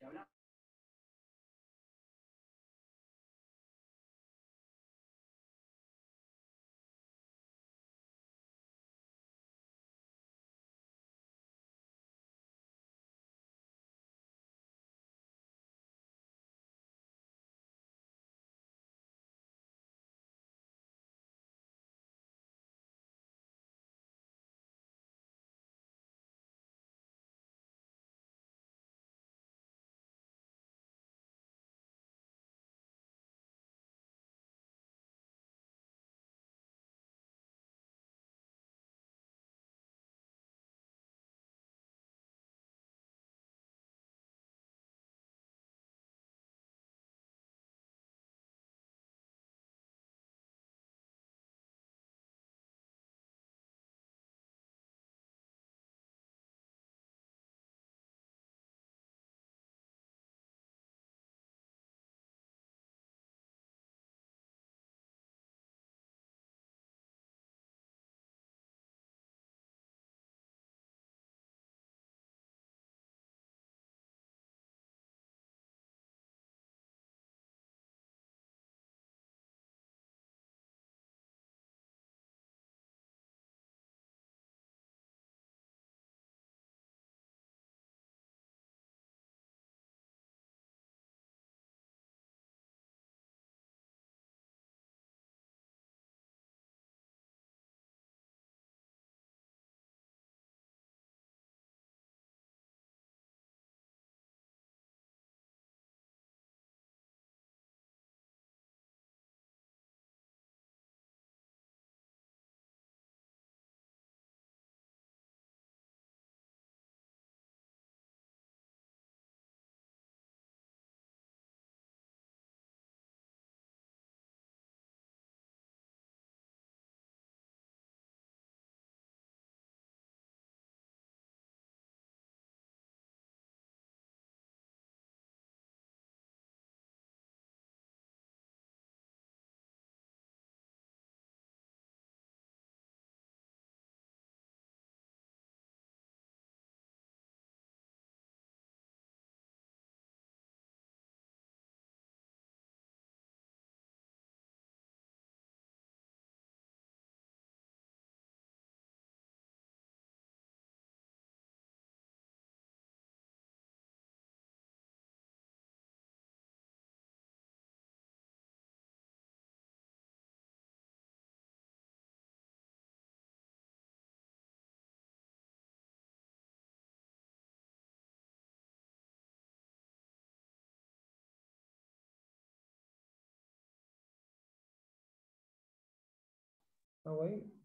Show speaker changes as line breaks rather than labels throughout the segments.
Te habla
away oh,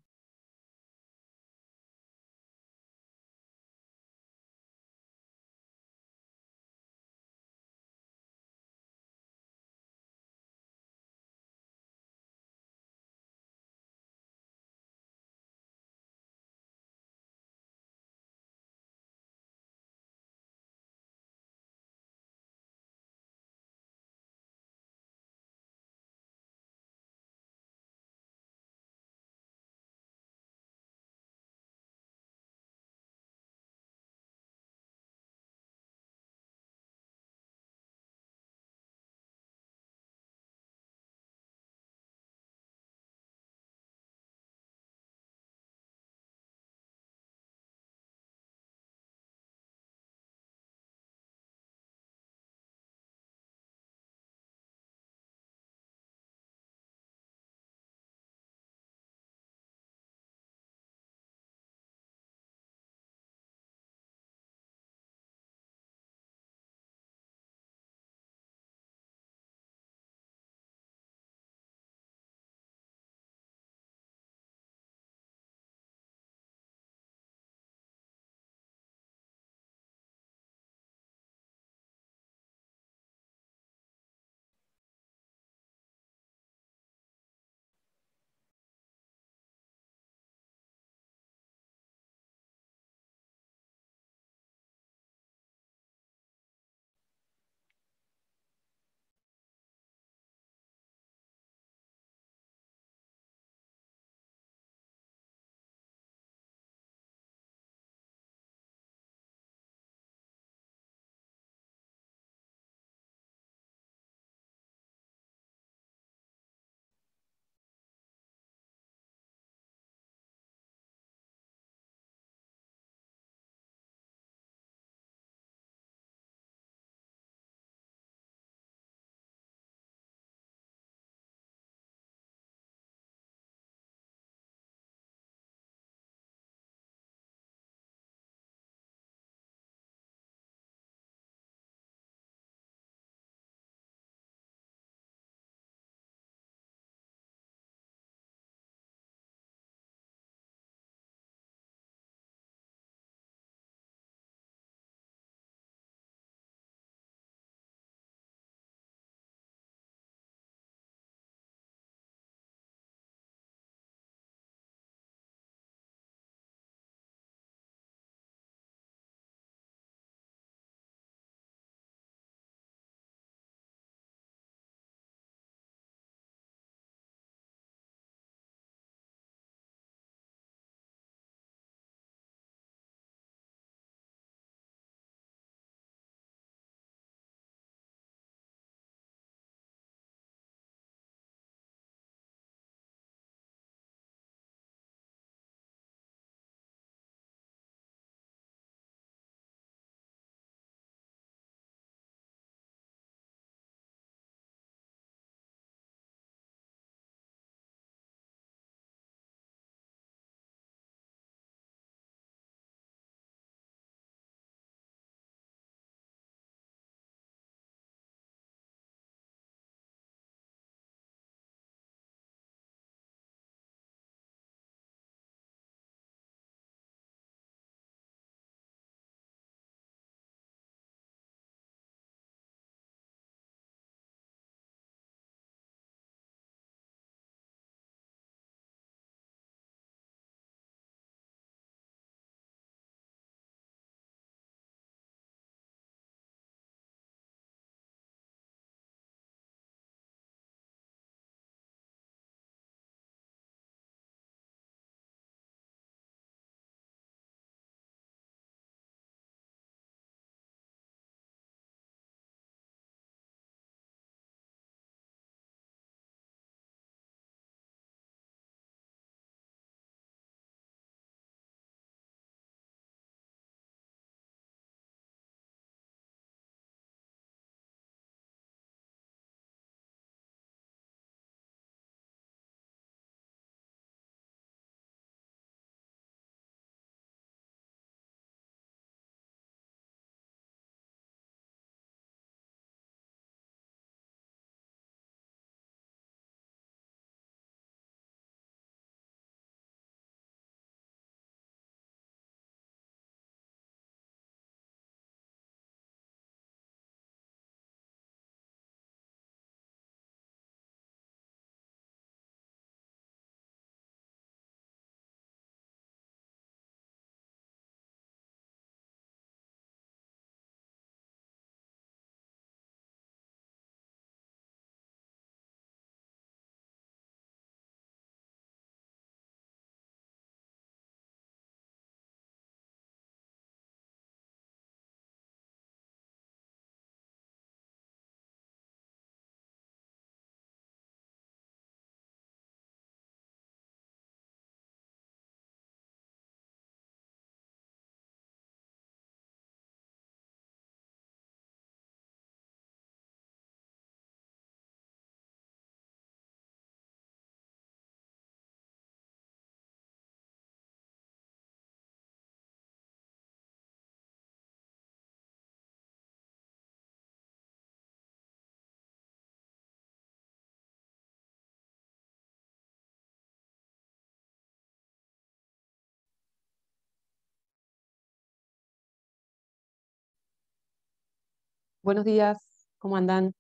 Buenos días, ¿cómo andan?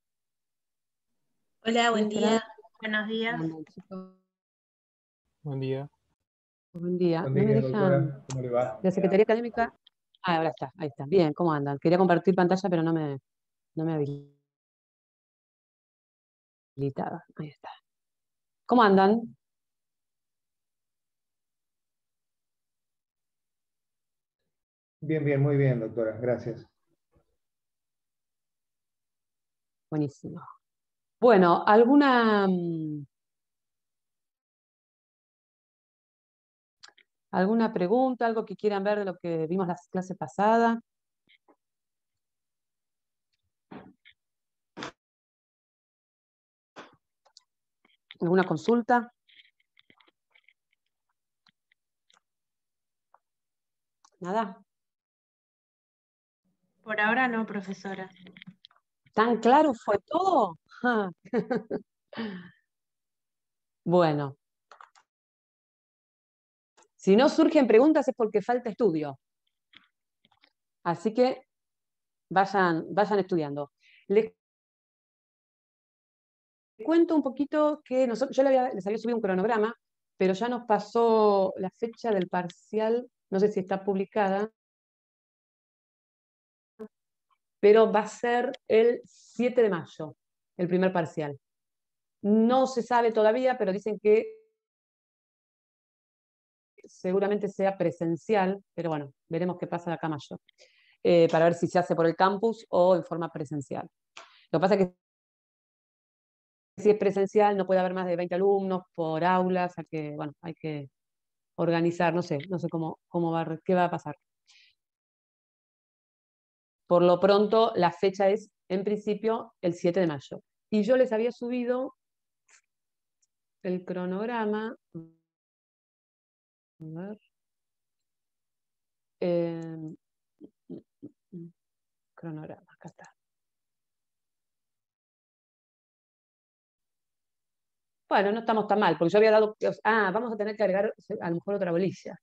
Hola, buen día. Buenos días. Buen día. Buen día. ¿Cómo le va? La Secretaría Académica. Ah, ahora está, ahí está. Bien, ¿cómo andan? Quería compartir pantalla, pero no me, no me habilitaba. Ahí está. ¿Cómo andan?
Bien, bien, muy bien, doctora. Gracias.
Buenísimo. Bueno, ¿alguna, mm, alguna pregunta, algo que quieran ver de lo que vimos la clase pasada? ¿Alguna consulta? Nada. Por ahora no, profesora. Tan claro fue todo. bueno. Si no surgen preguntas es porque falta estudio. Así que vayan, estudiando. Les cuento un poquito que yo les había, les había subido un cronograma, pero ya nos pasó la fecha del parcial, no sé si está publicada, pero va a ser el 7 de mayo, el primer parcial. No se sabe todavía, pero dicen que seguramente sea presencial, pero bueno, veremos qué pasa de acá mayo, eh, para ver si se hace por el campus o en forma presencial. Lo que pasa es que si es presencial no puede haber más de 20 alumnos por aula, o que, bueno, hay que organizar, no sé, no sé cómo, cómo va, qué va a pasar. Por lo pronto, la fecha es, en principio, el 7 de mayo. Y yo les había subido el cronograma. A ver. Em, cronograma, acá está. Bueno, no estamos tan mal, porque yo había dado. Ah, vamos a tener que agregar a lo mejor otra bolilla.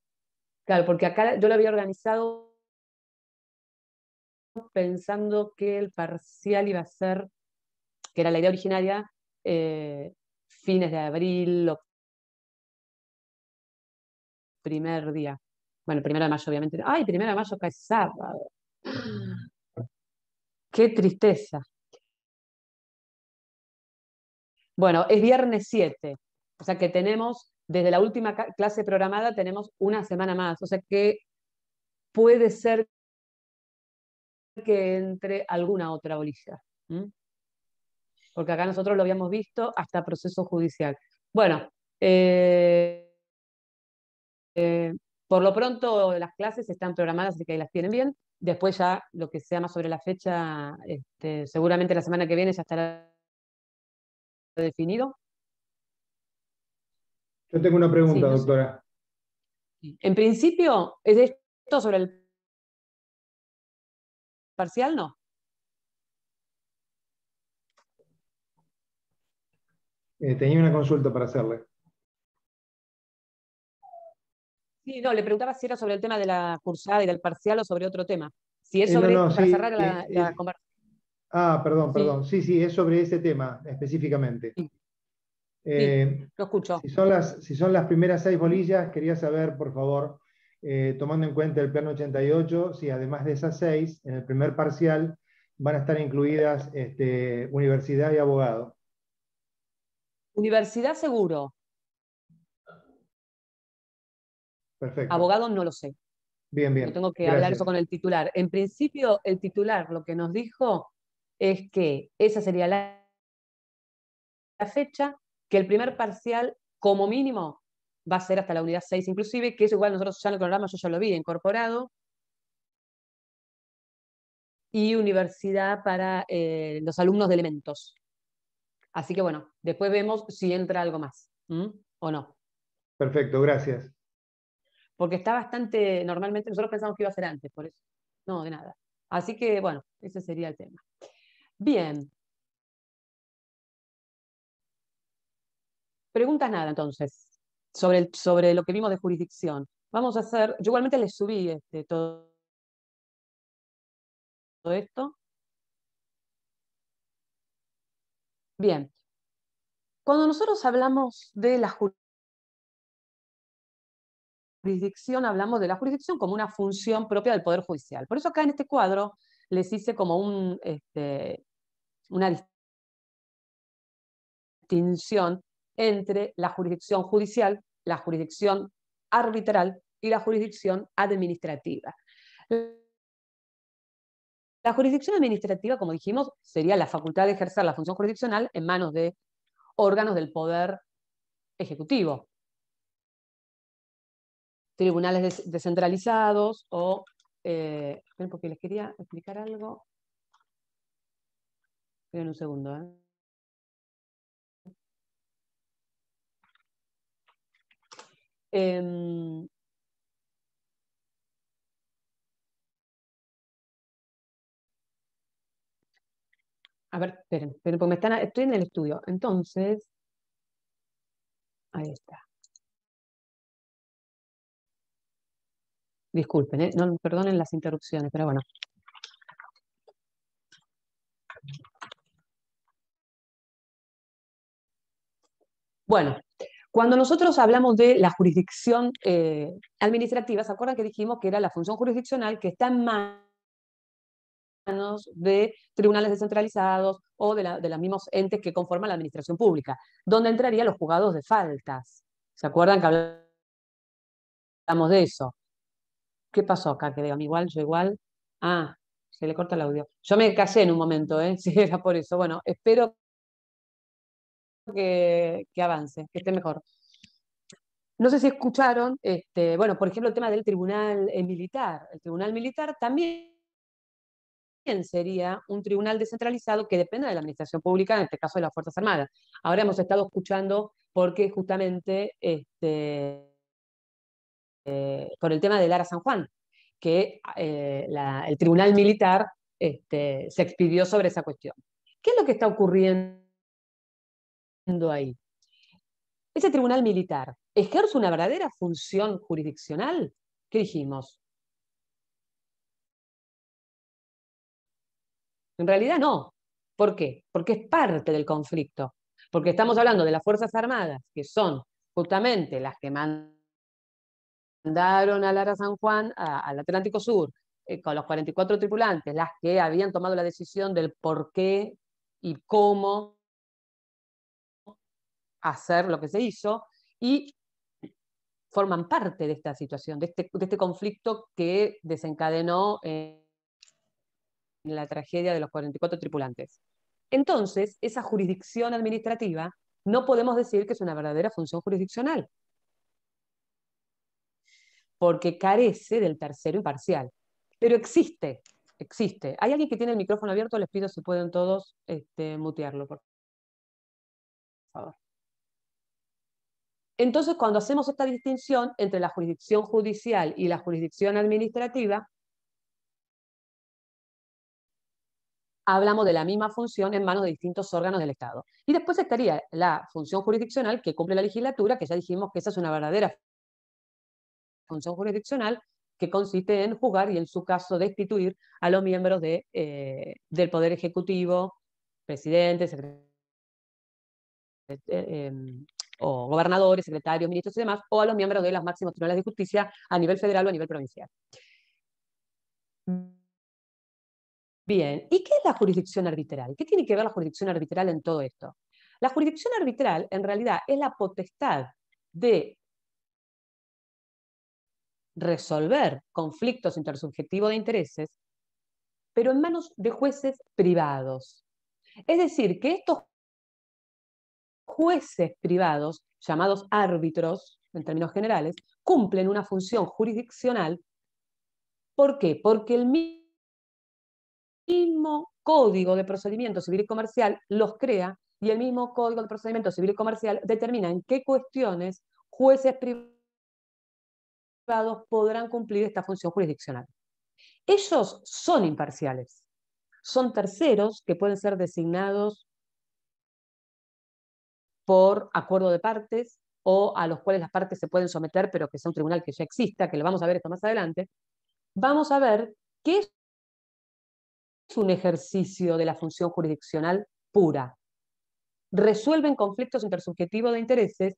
Claro, porque acá yo lo había organizado pensando que el parcial iba a ser, que era la idea originaria, eh, fines de abril, primer día. Bueno, primero de mayo, obviamente. ¡Ay, primero de mayo cae sábado! ¡Qué tristeza! Bueno, es viernes 7, o sea que tenemos, desde la última clase programada, tenemos una semana más, o sea que puede ser que entre alguna otra bolilla. Porque acá nosotros lo habíamos visto hasta proceso judicial. Bueno, eh, eh, por lo pronto las clases están programadas, así que ahí las tienen bien. Después ya lo que sea más sobre la fecha, este, seguramente la semana que viene ya estará definido.
Yo tengo una pregunta, doctora.
En principio, es esto sobre el parcial no.
Eh, tenía una consulta para hacerle.
Sí, no, le preguntaba si era sobre el tema de la cursada y del parcial o sobre otro tema. Si es eh, sobre, para cerrar la, eh, conversación.
Ah, perdón, perdón. Sí. sí, es sobre ese tema específicamente. lo
escucho. son, las,
si son las primeras seis bolillas, quería saber, por favor, eh, tomando en cuenta el plan 88, si además de esas seis, en el primer parcial van a estar incluidas este, universidad y abogado.
Universidad seguro. Perfecto. Abogado no lo sé.
Bien, bien. tengo que hablar eso con
el titular. En principio, el titular lo que nos dijo es que esa sería la fecha, que el primer parcial, como mínimo, va a ser hasta la unidad 6 inclusive, que es igual nosotros ya en el programa yo ya lo vi incorporado. Y universidad para eh, los alumnos de elementos. Así que bueno, después vemos si entra algo más o no.
Perfecto, gracias.
Porque está bastante, normalmente nosotros pensamos que iba a ser antes, por eso. No, de nada. Así que bueno, ese sería el tema. Bien. Preguntas nada entonces sobre, sobre lo que vimos de jurisdicción. Vamos a hacer, yo igualmente les subí este, todo, esto. Bien, cuando nosotros hablamos de la jurisdicción, hablamos de la jurisdicción como una función propia del Poder Judicial. Por eso acá en este cuadro les hice como un, este, una distinción entre la jurisdicción judicial, la jurisdicción arbitral y la jurisdicción administrativa. La jurisdicción administrativa, como dijimos, sería la facultad de ejercer la función jurisdiccional en manos de órganos del poder ejecutivo, tribunales descentralizados o... Eh, porque les quería explicar algo. Esperen un segundo. ¿eh? Em, a ver, esperen, pero me están, estoy en el estudio. Entonces, ahí está. Disculpen, ¿eh? no, perdonen las interrupciones, pero bueno. Bueno, cuando nosotros hablamos de la jurisdicción eh, administrativa, ¿se acuerdan que dijimos que era la función jurisdiccional que está en manos de tribunales descentralizados o de, los mismos entes que conforman la administración pública, donde entrarían los juzgados de faltas? ¿Se acuerdan que hablamos de eso? ¿Qué pasó acá? Que digan igual, yo igual. Ah, se le corta el audio. Yo me callé en un momento, ¿eh? Si era por eso. Bueno, espero que que, avance, que esté mejor. No sé si escucharon, este, bueno, por ejemplo, el tema del tribunal eh, militar. El tribunal militar también sería un tribunal descentralizado que dependa de la administración pública, en este caso de las Fuerzas Armadas. Ahora hemos estado escuchando porque justamente este, eh, por el tema de Lara San Juan, que eh, el tribunal militar este, se expidió sobre esa cuestión. ¿Qué es lo que está ocurriendo? ahí. Ese tribunal militar ejerce una verdadera función jurisdiccional. ¿Qué dijimos? En realidad no. ¿Por qué? Porque es parte del conflicto. Porque estamos hablando de las Fuerzas Armadas, que son justamente las que mandaron a Lara San Juan al Atlántico Sur eh, con los 44 tripulantes, las que habían tomado la decisión del por qué y cómo hacer lo que se hizo y forman parte de esta situación, de este, este conflicto que desencadenó en la tragedia de los 44 tripulantes. Entonces, esa jurisdicción administrativa no podemos decir que es una verdadera función jurisdiccional, porque carece del tercero imparcial. Pero existe, existe. Hay alguien que tiene el micrófono abierto, les pido si pueden todos este, mutearlo, por favor. Entonces, cuando hacemos esta distinción entre la jurisdicción judicial y la jurisdicción administrativa, hablamos de la misma función en manos de distintos órganos del Estado. Y después estaría la función jurisdiccional que cumple la legislatura, que ya dijimos que esa es una verdadera función jurisdiccional que consiste en juzgar y en su caso destituir a los miembros eh, del Poder Ejecutivo, presidente, secretario, eh, em, o gobernadores, secretarios, ministros y demás, o a los miembros de las máximas tribunales de justicia a nivel federal o a nivel provincial. Bien, ¿y qué es la jurisdicción arbitral? ¿Qué tiene que ver la jurisdicción arbitral en todo esto? La jurisdicción arbitral en realidad es la potestad de resolver conflictos intersubjetivos de intereses, pero en manos de jueces privados. Es decir, que estos jueces privados, llamados árbitros en términos generales, cumplen una función jurisdiccional. ¿Por qué? Porque el mismo código de procedimiento civil y comercial los crea y el mismo código de procedimiento civil y comercial determina en qué cuestiones jueces privados podrán cumplir esta función jurisdiccional. Ellos son imparciales, son terceros que pueden ser designados por acuerdo de partes o a los cuales las partes se pueden someter, pero que sea un tribunal que ya exista, que lo vamos a ver esto más adelante, vamos a ver qué es un ejercicio de la función jurisdiccional pura. Resuelven conflictos intersubjetivos de intereses.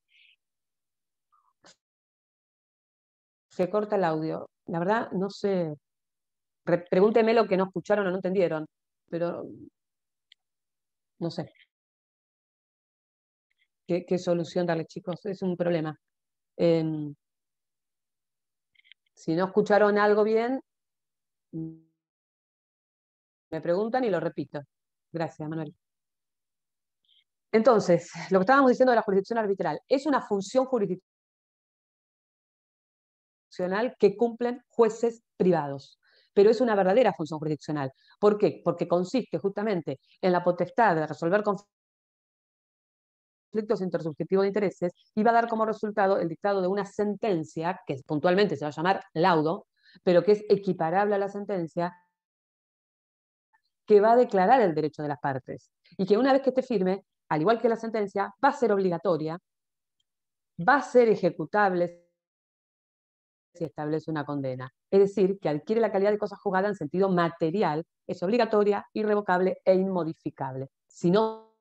Se corta el audio. La verdad, no sé. Pregúnteme lo que no escucharon o no entendieron, pero no sé qué, solución darle, chicos. Es un problema. Em, si no escucharon algo bien, me preguntan y lo repito. Gracias, Manuel. Entonces, lo que estábamos diciendo de la jurisdicción arbitral es una función jurisdiccional que cumplen jueces privados, pero es una verdadera función jurisdiccional. ¿Por qué? Porque consiste justamente en la potestad de resolver conflictos conflictos intersubjetivos de intereses y va a dar como resultado el dictado de una sentencia, que puntualmente se va a llamar laudo, pero que es equiparable a la sentencia, que va a declarar el derecho de las partes y que una vez que esté firme, al igual que la sentencia, va a ser obligatoria, va a ser ejecutable si establece una condena. Es decir, que adquiere la calidad de cosa juzgada en sentido material, es obligatoria, irrevocable e inmodificable. Si no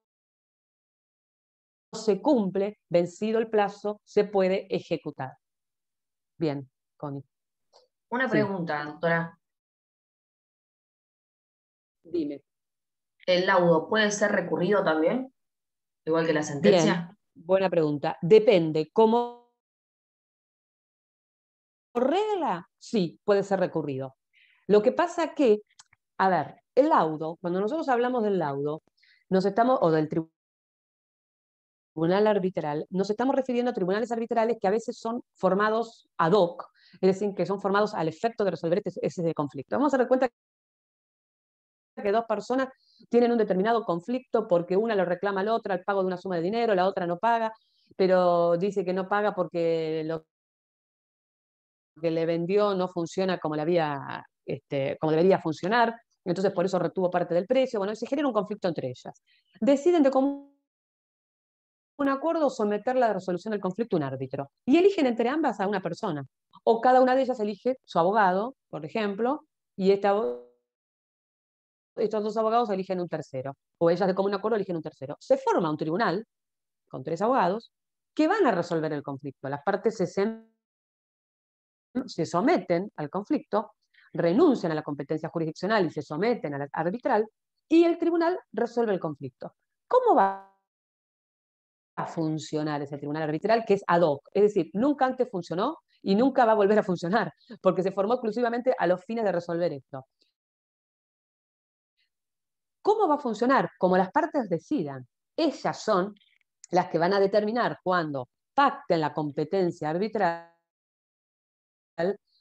se cumple, vencido el plazo, se puede ejecutar. Bien, Connie. Una pregunta, doctora. Dime. ¿El laudo puede ser recurrido también? Igual que la sentencia. buena pregunta. Depende. ¿Cómo? regla, sí, puede ser recurrido. Lo que pasa que, a ver, el laudo, cuando nosotros hablamos del laudo, nos estamos, o del tribunal, tribunal arbitral, nos estamos refiriendo a tribunales arbitrales que a veces son formados ad hoc, es decir, que son formados al efecto de resolver este, ese conflicto. Vamos a dar cuenta que dos personas tienen un determinado conflicto porque una lo reclama a la otra el pago de una suma de dinero, la otra no paga, pero dice que no paga porque lo que le vendió no funciona como, le había, este, como debería funcionar, entonces por eso retuvo parte del precio. Bueno, se genera un conflicto entre ellas. Deciden de cómo un acuerdo o someter la resolución del conflicto a un árbitro. Y eligen entre ambas a una persona. O cada una de ellas elige su abogado, por ejemplo, y estos dos abogados eligen un tercero. O ellas de común acuerdo eligen un tercero. Se forma un tribunal con tres abogados que van a resolver el conflicto. Las partes se, se someten al conflicto, renuncian a la competencia jurisdiccional y se someten a la arbitral, y el tribunal resuelve el conflicto. ¿Cómo va a funcionar ese tribunal arbitral que es ad hoc, es decir, nunca antes funcionó y nunca va a volver a funcionar, porque se formó exclusivamente a los fines de resolver esto. ¿Cómo va a funcionar? Como las partes decidan. Ellas son las que van a determinar cuando pacten la competencia arbitral,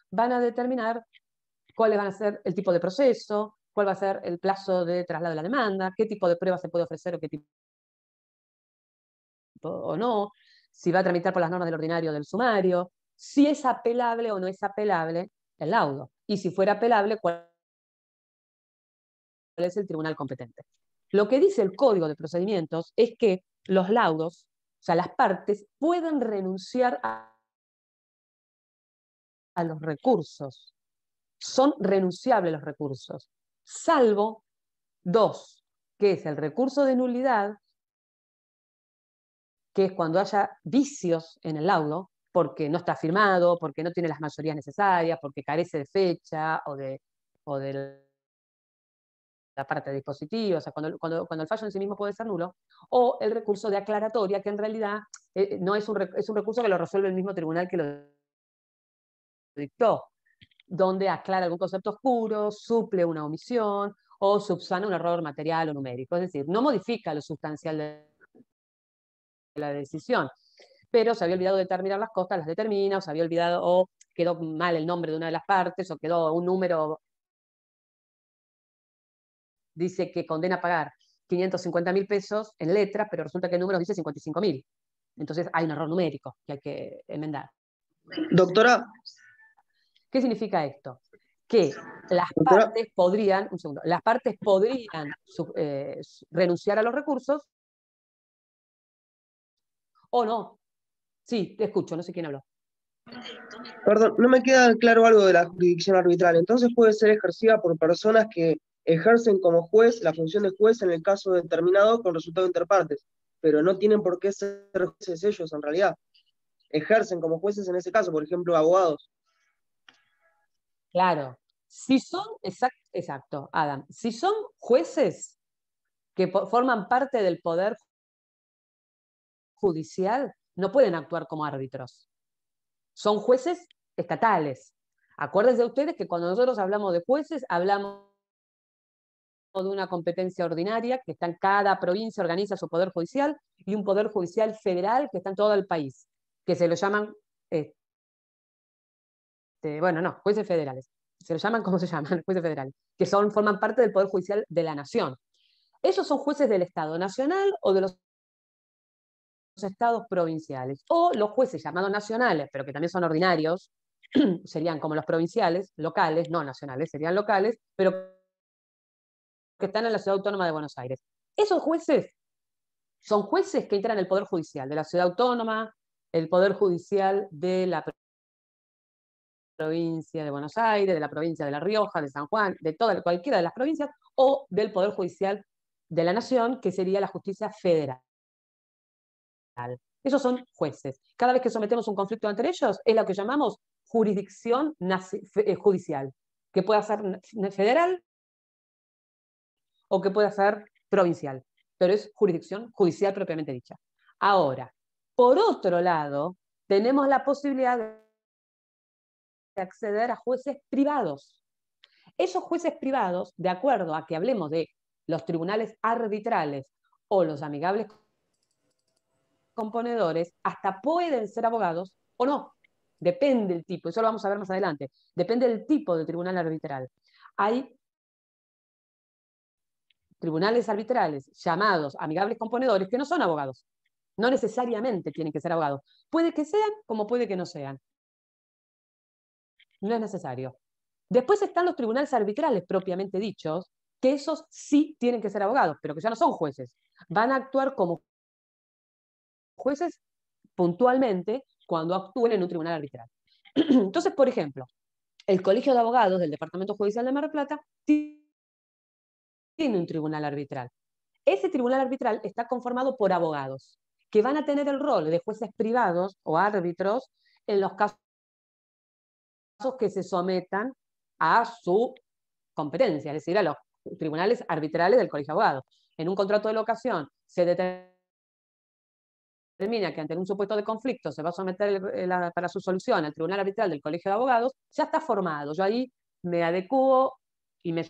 van a determinar cuál va a ser el tipo de proceso, cuál va a ser el plazo de traslado de la demanda, qué tipo de pruebas se puede ofrecer o qué tipo o no, si va a tramitar por las normas del ordinario del sumario, si es apelable o no es apelable el laudo, y si fuera apelable, cuál es el tribunal competente. Lo que dice el Código de Procedimientos es que los laudos, o sea, las partes, pueden renunciar a, a los recursos. Son renunciables los recursos, salvo dos, que es el recurso de nulidad que es cuando haya vicios en el laudo, porque no está firmado, porque no tiene las mayorías necesarias, porque carece de fecha o de, o la parte de dispositivos, o sea, cuando, cuando, el fallo en sí mismo puede ser nulo, o el recurso de aclaratoria, que en realidad eh, eh, no es un, es un recurso que lo resuelve el mismo tribunal que lo dictó, donde aclara algún concepto oscuro, suple una omisión o subsana un error material o numérico, es decir, no modifica lo sustancial del la decisión. Pero se había olvidado de determinar las costas, las determina, o se había olvidado, o quedó mal el nombre de una de las partes, o quedó un número. Dice que condena a pagar 550 mil pesos en letras, pero resulta que el número dice 55 mil. Entonces hay un error numérico que hay que enmendar. Doctora. ¿Qué significa esto? que las partes podrían, las partes podrían eh, renunciar a los recursos ¿O no? Sí, te escucho, no sé quién habló. Perdón, no me queda claro
algo de la jurisdicción arbitral. Entonces puede ser ejercida por personas que ejercen como juez la función de juez en el caso determinado con resultado interpartes, pero no tienen por qué ser jueces ellos en realidad. Ejercen como jueces en ese caso, por ejemplo, abogados.
Claro. Si son, exacto, Adam, si son jueces que forman parte del poder judicial no pueden actuar como árbitros. Son jueces estatales. Acuérdense ustedes que cuando nosotros hablamos de jueces, hablamos de una competencia ordinaria que está en cada provincia, organiza su poder judicial, y un poder judicial federal que está en todo el país, que se lo llaman, este, bueno, no, jueces federales, se lo llaman como se llaman, jueces federales, que son, forman parte del poder judicial de la nación. Esos son jueces del Estado Nacional o de los estados provinciales, o los jueces llamados nacionales, pero que también son ordinarios, serían como los provinciales, locales, no nacionales, serían locales, pero que están en la ciudad autónoma de Buenos Aires. Esos jueces son jueces que entran en el Poder Judicial de la ciudad autónoma, el Poder Judicial de la provincia de Buenos Aires, de la provincia de La Rioja, de San Juan, de toda, cualquiera de las provincias, o del Poder Judicial de la Nación, que sería la justicia federal. Esos son jueces. Cada vez que sometemos un conflicto entre ellos, es lo que llamamos jurisdicción eh, judicial, que puede ser federal o que puede ser provincial, pero es jurisdicción judicial propiamente dicha. Ahora, por otro lado, tenemos la posibilidad de acceder a jueces privados. Esos jueces privados, de acuerdo a que hablemos de los tribunales arbitrales o los amigables componedores hasta pueden ser abogados o no. Depende del tipo, eso lo vamos a ver más adelante. Depende del tipo de tribunal arbitral. Hay tribunales arbitrales llamados amigables componedores que no son abogados. No necesariamente tienen que ser abogados. Puede que sean como puede que no sean. No es necesario. Después están los tribunales arbitrales propiamente dichos, que esos sí tienen que ser abogados, pero que ya no son jueces. Van a actuar como jueces puntualmente cuando actúen en un tribunal arbitral. Entonces, por ejemplo, el Colegio de Abogados del Departamento Judicial de Mar del Plata tiene un tribunal arbitral. Ese tribunal arbitral está conformado por abogados que van a tener el rol de jueces privados o árbitros en los casos que se sometan a su competencia, es decir, a los tribunales arbitrales del Colegio de Abogados. En un contrato de locación se determina termina, que ante un supuesto de conflicto se va a someter eh, para su solución al Tribunal Arbitral del Colegio de Abogados, ya está formado. Yo ahí me adecuo y me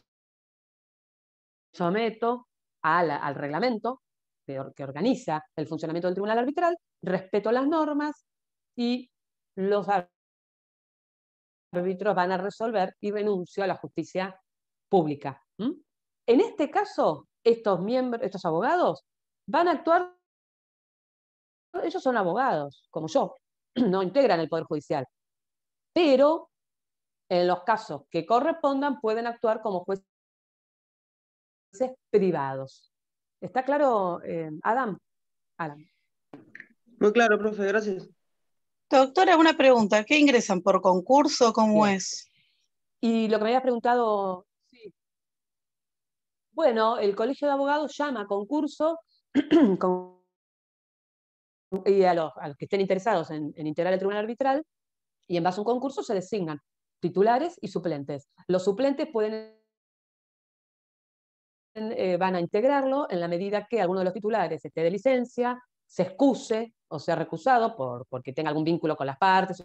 someto al reglamento que organiza el funcionamiento del Tribunal Arbitral, respeto las normas y los árbitros van a resolver y renuncio a la justicia pública. En este caso, estos miembros, estos abogados, van a actuar ellos son abogados, como yo, no integran el Poder Judicial. Pero en los casos que correspondan pueden actuar como jueces privados. ¿Está claro, eh, Adam? Muy claro, profe, gracias. Doctora, una pregunta. ¿Qué ingresan por concurso? ¿Cómo es? Y lo que me había preguntado, Bueno, el Colegio de Abogados llama concurso, y a los, que estén interesados en, integrar el tribunal arbitral, y en base a un concurso se designan titulares y suplentes. Los suplentes pueden eh, van a integrarlo en la medida que alguno de los titulares esté de licencia, se excuse o sea recusado porque tenga algún vínculo con las partes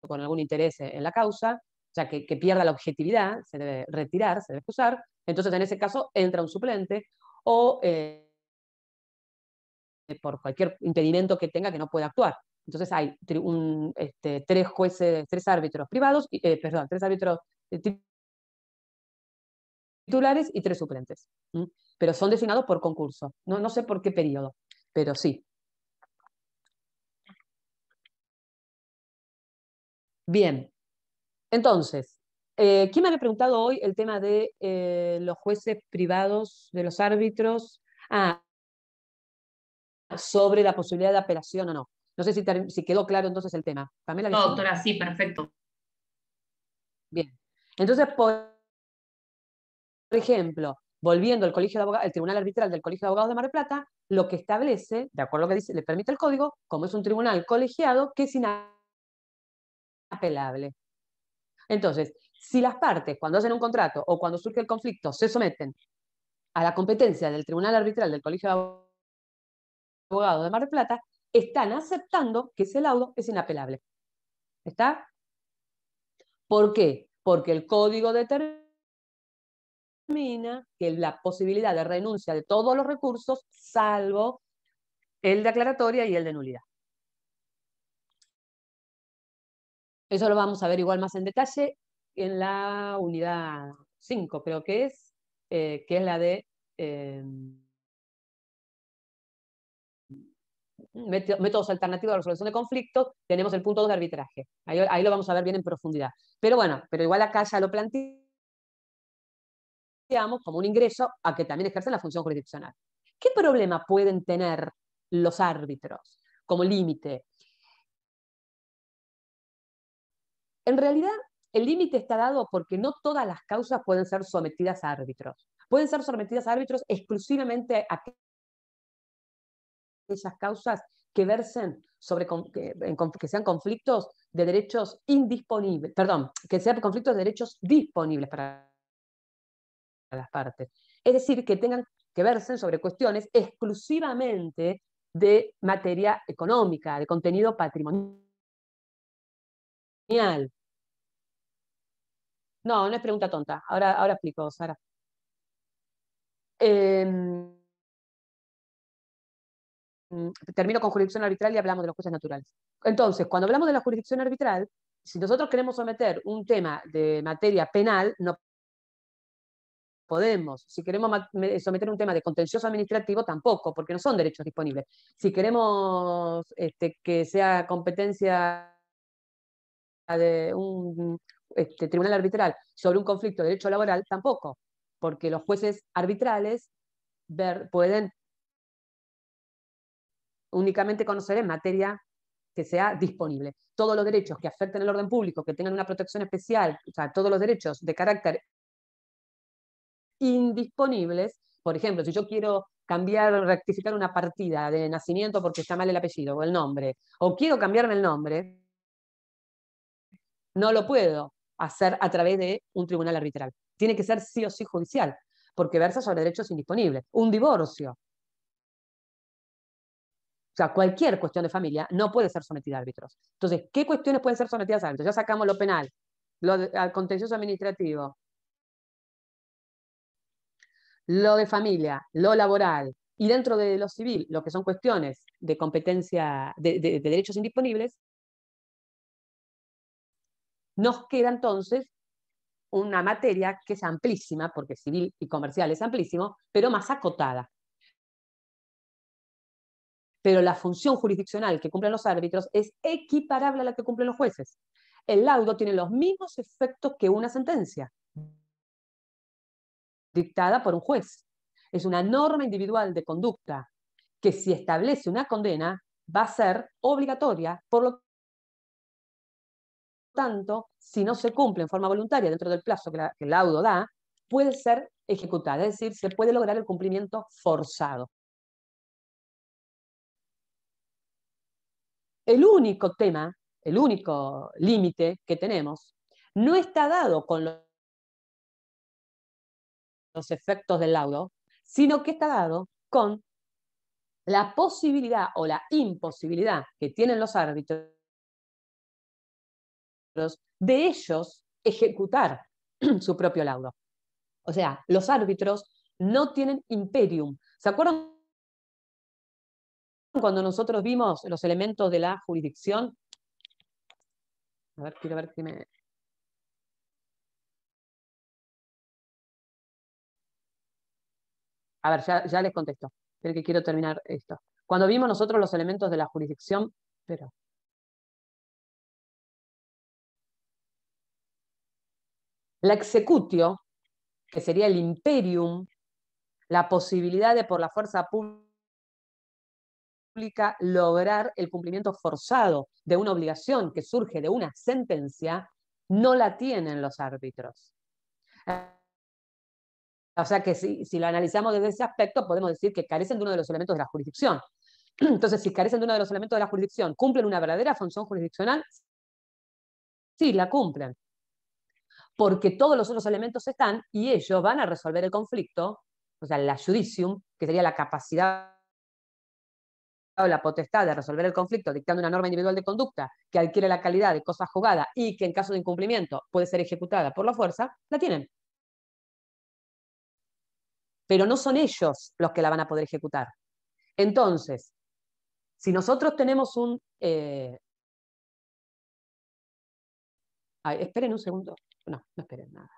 o con algún interés en la causa, o sea, que, pierda la objetividad, se debe retirar, se debe excusar, entonces en ese caso entra un suplente o... Eh, este, por cualquier impedimento que tenga que no pueda actuar. Entonces hay este, tres jueces, tres árbitros privados, eh, perdón, tres árbitros eh, titulares y tres suplentes. Pero son designados por concurso. No, no sé por qué periodo, pero sí. Bien. Entonces, eh, ¿quién me había preguntado hoy el tema de los jueces privados, de los árbitros? Ah, sobre la posibilidad de apelación o no. No sé si, si quedó claro entonces el tema. no, doctora, sí, perfecto. Bien. Entonces, por ejemplo, volviendo al colegio de abogados, el Tribunal Arbitral del Colegio de Abogados de Mar del Plata, lo que establece, de acuerdo a lo que dice, le permite el código, como es un tribunal colegiado, que es inapelable. Entonces, si las partes, cuando hacen un contrato o cuando surge el conflicto, se someten a la competencia del Tribunal Arbitral del Colegio de Abogados, abogado de Mar del Plata, están aceptando que ese laudo es inapelable. ¿Está? ¿Por qué? Porque el código determina que la posibilidad de renuncia de todos los recursos, salvo el de aclaratoria y el de nulidad. Eso lo vamos a ver igual más en detalle en la unidad 5, creo que es, eh, que es la de... Eh, métodos alternativos de resolución de conflictos, tenemos el punto 2 de arbitraje. Ahí, ahí, lo vamos a ver bien en profundidad. Pero bueno, pero igual acá ya lo planteamos como un ingreso a que también ejerce la función jurisdiccional. ¿Qué problema pueden tener los árbitros como límite? En realidad, el límite está dado porque no todas las causas pueden ser sometidas a árbitros. Pueden ser sometidas a árbitros exclusivamente a esas causas que versen sobre que, sean conflictos de derechos indisponibles, perdón, que sean conflictos de derechos disponibles para las partes. Es decir, que tengan que versen sobre cuestiones exclusivamente de materia económica, de contenido patrimonial. No, no es pregunta tonta. Ahora, ahora explico, Sara. Eh, Mm, termino con jurisdicción arbitral y hablamos de los jueces naturales. Entonces, cuando hablamos de la jurisdicción arbitral, si nosotros queremos someter un tema de materia penal, no podemos. Si queremos someter un tema de contencioso administrativo, tampoco, porque no son derechos disponibles. Si queremos este, que sea competencia de un este, tribunal arbitral sobre un conflicto de derecho laboral, tampoco, porque los jueces arbitrales pueden únicamente conocer en materia que sea disponible. Todos los derechos que afecten el orden público, que tengan una protección especial, o sea, todos los derechos de carácter indisponibles, por ejemplo, si yo quiero cambiar, rectificar una partida de nacimiento porque está mal el apellido o el nombre, o quiero cambiarme el nombre, no lo puedo hacer a través de un tribunal arbitral. Tiene que ser sí o sí judicial, porque versa sobre derechos indisponibles. Un divorcio, o sea, cualquier cuestión de familia no puede ser sometida a árbitros. Entonces, ¿qué cuestiones pueden ser sometidas a árbitros? Ya sacamos lo penal, lo contencioso administrativo, lo de familia, lo laboral, y dentro de lo civil, lo que son cuestiones de competencia, de, de derechos indisponibles, nos queda entonces una materia que es amplísima, porque civil y comercial es amplísimo, pero más acotada pero la función jurisdiccional que cumplen los árbitros es equiparable a la que cumplen los jueces. El laudo tiene los mismos efectos que una sentencia dictada por un juez. Es una norma individual de conducta que si establece una condena va a ser obligatoria, por lo tanto, si no se cumple en forma voluntaria dentro del plazo que, el laudo da, puede ser ejecutada, es decir, se puede lograr el cumplimiento forzado. El único tema, el único límite que tenemos, no está dado con los efectos del laudo, sino que está dado con la posibilidad o la imposibilidad que tienen los árbitros de ellos ejecutar su propio laudo. O sea, los árbitros no tienen imperium. ¿Se acuerdan cuando nosotros vimos los elementos de la jurisdicción. A ver, quiero ver si me. A ver, ya, les contesto. Pero que quiero terminar esto. Cuando vimos nosotros los elementos de la jurisdicción, pero. La executio, que sería el imperium, la posibilidad de por la fuerza pública implica lograr el cumplimiento forzado de una obligación que surge de una sentencia, no la tienen los árbitros. Ah, o sea que si, si, lo analizamos desde ese aspecto, podemos decir que carecen de uno de los elementos de la jurisdicción. Entonces, si carecen de uno de los elementos de la jurisdicción, ¿cumplen una verdadera función jurisdiccional? Sí, la cumplen. Porque todos los otros elementos están y ellos van a resolver el conflicto, o sea, la judicium, que sería la capacidad la potestad de resolver el conflicto dictando una norma individual de conducta que adquiere la calidad de cosa jugada y que en caso de incumplimiento puede ser ejecutada por la fuerza, la tienen. Pero no son ellos los que la van a poder ejecutar. Entonces, si nosotros tenemos un... Eh, Ay, esperen un segundo. No, no esperen nada.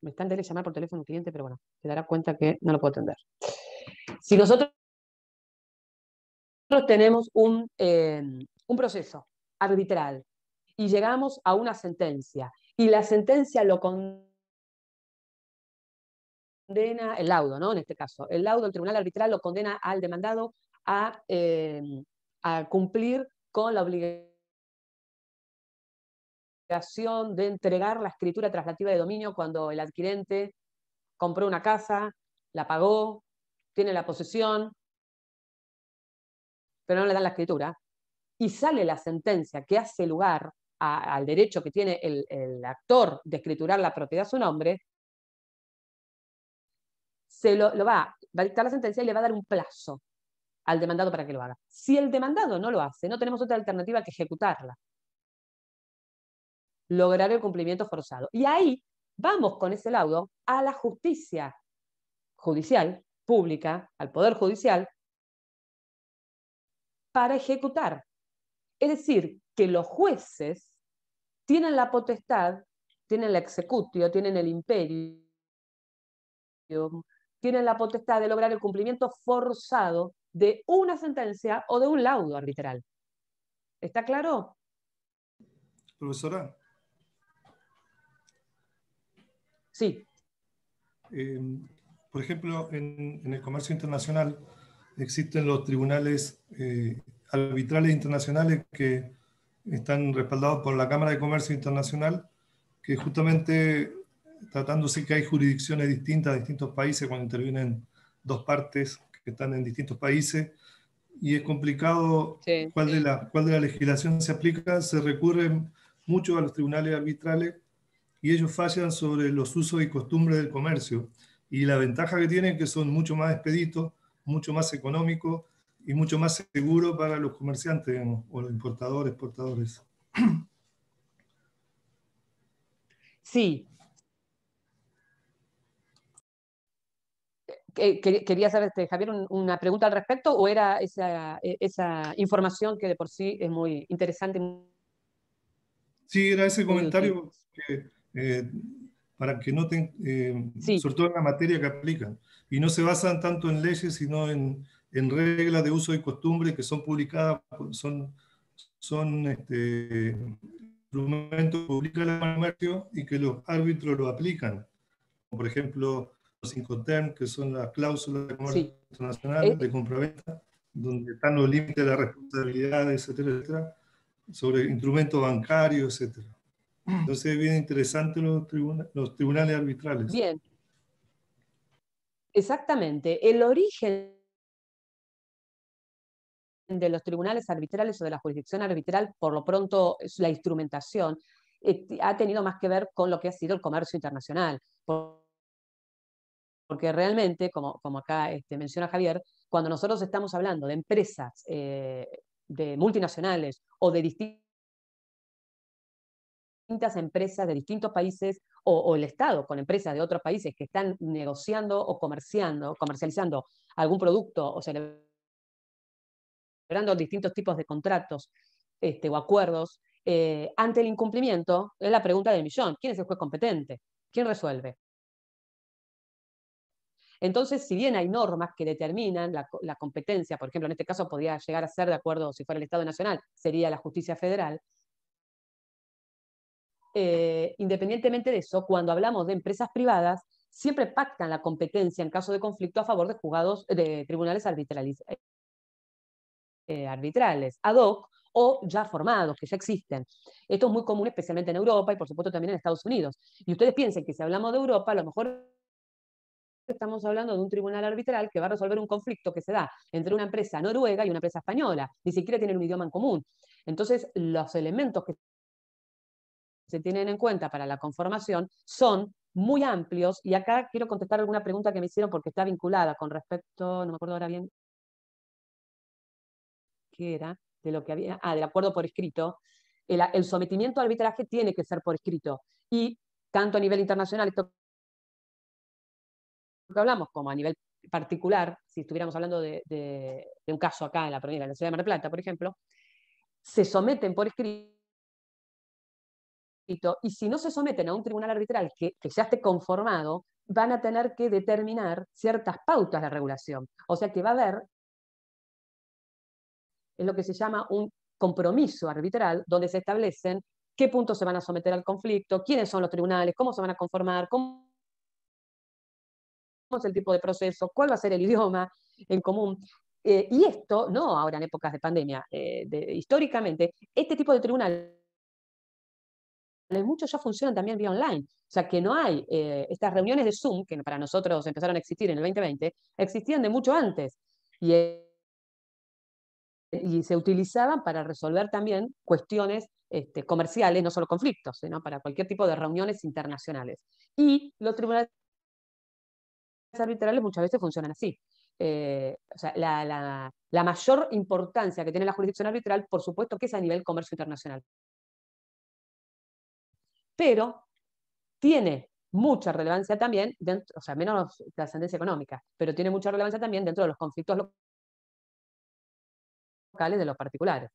me están de llamar por teléfono un cliente, pero bueno, se dará cuenta que no lo puedo atender. Si nosotros tenemos eh, un, proceso arbitral y llegamos a una sentencia y la sentencia lo condena, el laudo, ¿no? En este caso, el laudo, el tribunal arbitral lo condena al demandado a, eh, a cumplir con la obligación de entregar la escritura traslativa de dominio cuando el adquirente compró una casa, la pagó, tiene la posesión, pero no le dan la escritura, y sale la sentencia que hace lugar al derecho que tiene el, actor de escriturar la propiedad a su nombre, se lo, va, va a dictar la sentencia y le va a dar un plazo al demandado para que lo haga. Si el demandado no lo hace, no tenemos otra alternativa que ejecutarla. Lograr el cumplimiento forzado. Y ahí vamos con ese laudo a la justicia judicial, pública, al Poder Judicial, para ejecutar. Es decir, que los jueces tienen la potestad, tienen la executio, tienen el imperio, tienen la potestad de lograr el cumplimiento forzado de una sentencia o de un laudo arbitral. ¿Está claro?
Profesora. Sí. Eh, por ejemplo, en, el comercio internacional, existen los tribunales eh, arbitrales e internacionales que están respaldados por la Cámara de Comercio Internacional, que justamente tratándose que hay jurisdicciones distintas de distintos países cuando intervienen dos partes que están en distintos países y es complicado cuál, De la, cuál de la legislación se aplica, se recurren mucho a los tribunales arbitrales y ellos fallan sobre los usos y costumbres del comercio. Y la ventaja que tienen es que son mucho más expeditos mucho más económico y mucho más seguro para los comerciantes, o los importadores, exportadores.
Sí. Quería saber, este, Javier, una pregunta al respecto o era esa, información que de por sí es muy interesante.
Sí, era ese comentario eh, para que noten, eh, sobre todo en la materia que aplican y no se basan tanto en leyes, sino en, en reglas de uso y costumbre que son publicadas, son, son este, instrumentos que publica el comercio y que los árbitros lo aplican. Por ejemplo, los Incoterm, que son las cláusulas de comercio internacional eh. de compraventa, donde están los límites de las responsabilidades, etcétera, sobre instrumentos bancarios, etcétera. Mm. Entonces es bien interesante los, los tribunales arbitrales.
Bien, Exactamente. El origen de los tribunales arbitrales o de la jurisdicción arbitral, por lo pronto la instrumentación, eh, ha tenido más que ver con lo que ha sido el comercio internacional. Porque realmente, como, acá este, menciona Javier, cuando nosotros estamos hablando de empresas eh, de multinacionales o de distintas empresas de distintos países o, el Estado con empresas de otros países que están negociando o comerciando, comercializando algún producto o celebrando distintos tipos de contratos este, o acuerdos, eh, ante el incumplimiento, es la pregunta del millón, ¿quién es el juez competente? ¿Quién resuelve? Entonces, si bien hay normas que determinan la, competencia, por ejemplo, en este caso podría llegar a ser, de acuerdo, si fuera el Estado Nacional, sería la justicia federal, eh, independientemente de eso, cuando hablamos de empresas privadas, siempre pactan la competencia en caso de conflicto a favor de juzgados de tribunales arbitrales, eh, arbitrales ad hoc o ya formados, que ya existen. Esto es muy común especialmente en Europa y por supuesto también en Estados Unidos. Y ustedes piensen que si hablamos de Europa, a lo mejor estamos hablando de un tribunal arbitral que va a resolver un conflicto que se da entre una empresa noruega y una empresa española. Ni siquiera tienen un idioma en común. Entonces, los elementos que se tienen en cuenta para la conformación son muy amplios, y acá quiero contestar alguna pregunta que me hicieron porque está vinculada con respecto, no me acuerdo ahora bien, ¿qué era? De lo que había, ah, del acuerdo por escrito. El, sometimiento al arbitraje tiene que ser por escrito, y tanto a nivel internacional, esto que hablamos, como a nivel particular, si estuviéramos hablando de, un caso acá en la, provincia en la ciudad de Mar del Plata, por ejemplo, se someten por escrito y si no se someten a un tribunal arbitral que, ya esté conformado, van a tener que determinar ciertas pautas de regulación. O sea que va a haber, es lo que se llama un compromiso arbitral, donde se establecen qué puntos se van a someter al conflicto, quiénes son los tribunales, cómo se van a conformar, cómo es el tipo de proceso, cuál va a ser el idioma en común. Eh, y esto, no ahora en épocas de pandemia, eh, históricamente, este tipo de tribunal muchos ya funcionan también vía online. O sea, que no hay eh, estas reuniones de Zoom, que para nosotros empezaron a existir en el 2020, existían de mucho antes. Eh, y, se utilizaban para resolver también cuestiones este, comerciales, no solo conflictos, sino para cualquier tipo de reuniones internacionales. Y los tribunales arbitrales muchas veces funcionan así. Eh, o sea, la, la mayor importancia que tiene la jurisdicción arbitral, por supuesto que es a nivel comercio internacional, pero tiene mucha relevancia también, dentro, o sea, menos trascendencia económica, pero tiene mucha relevancia también dentro de los conflictos locales de los particulares.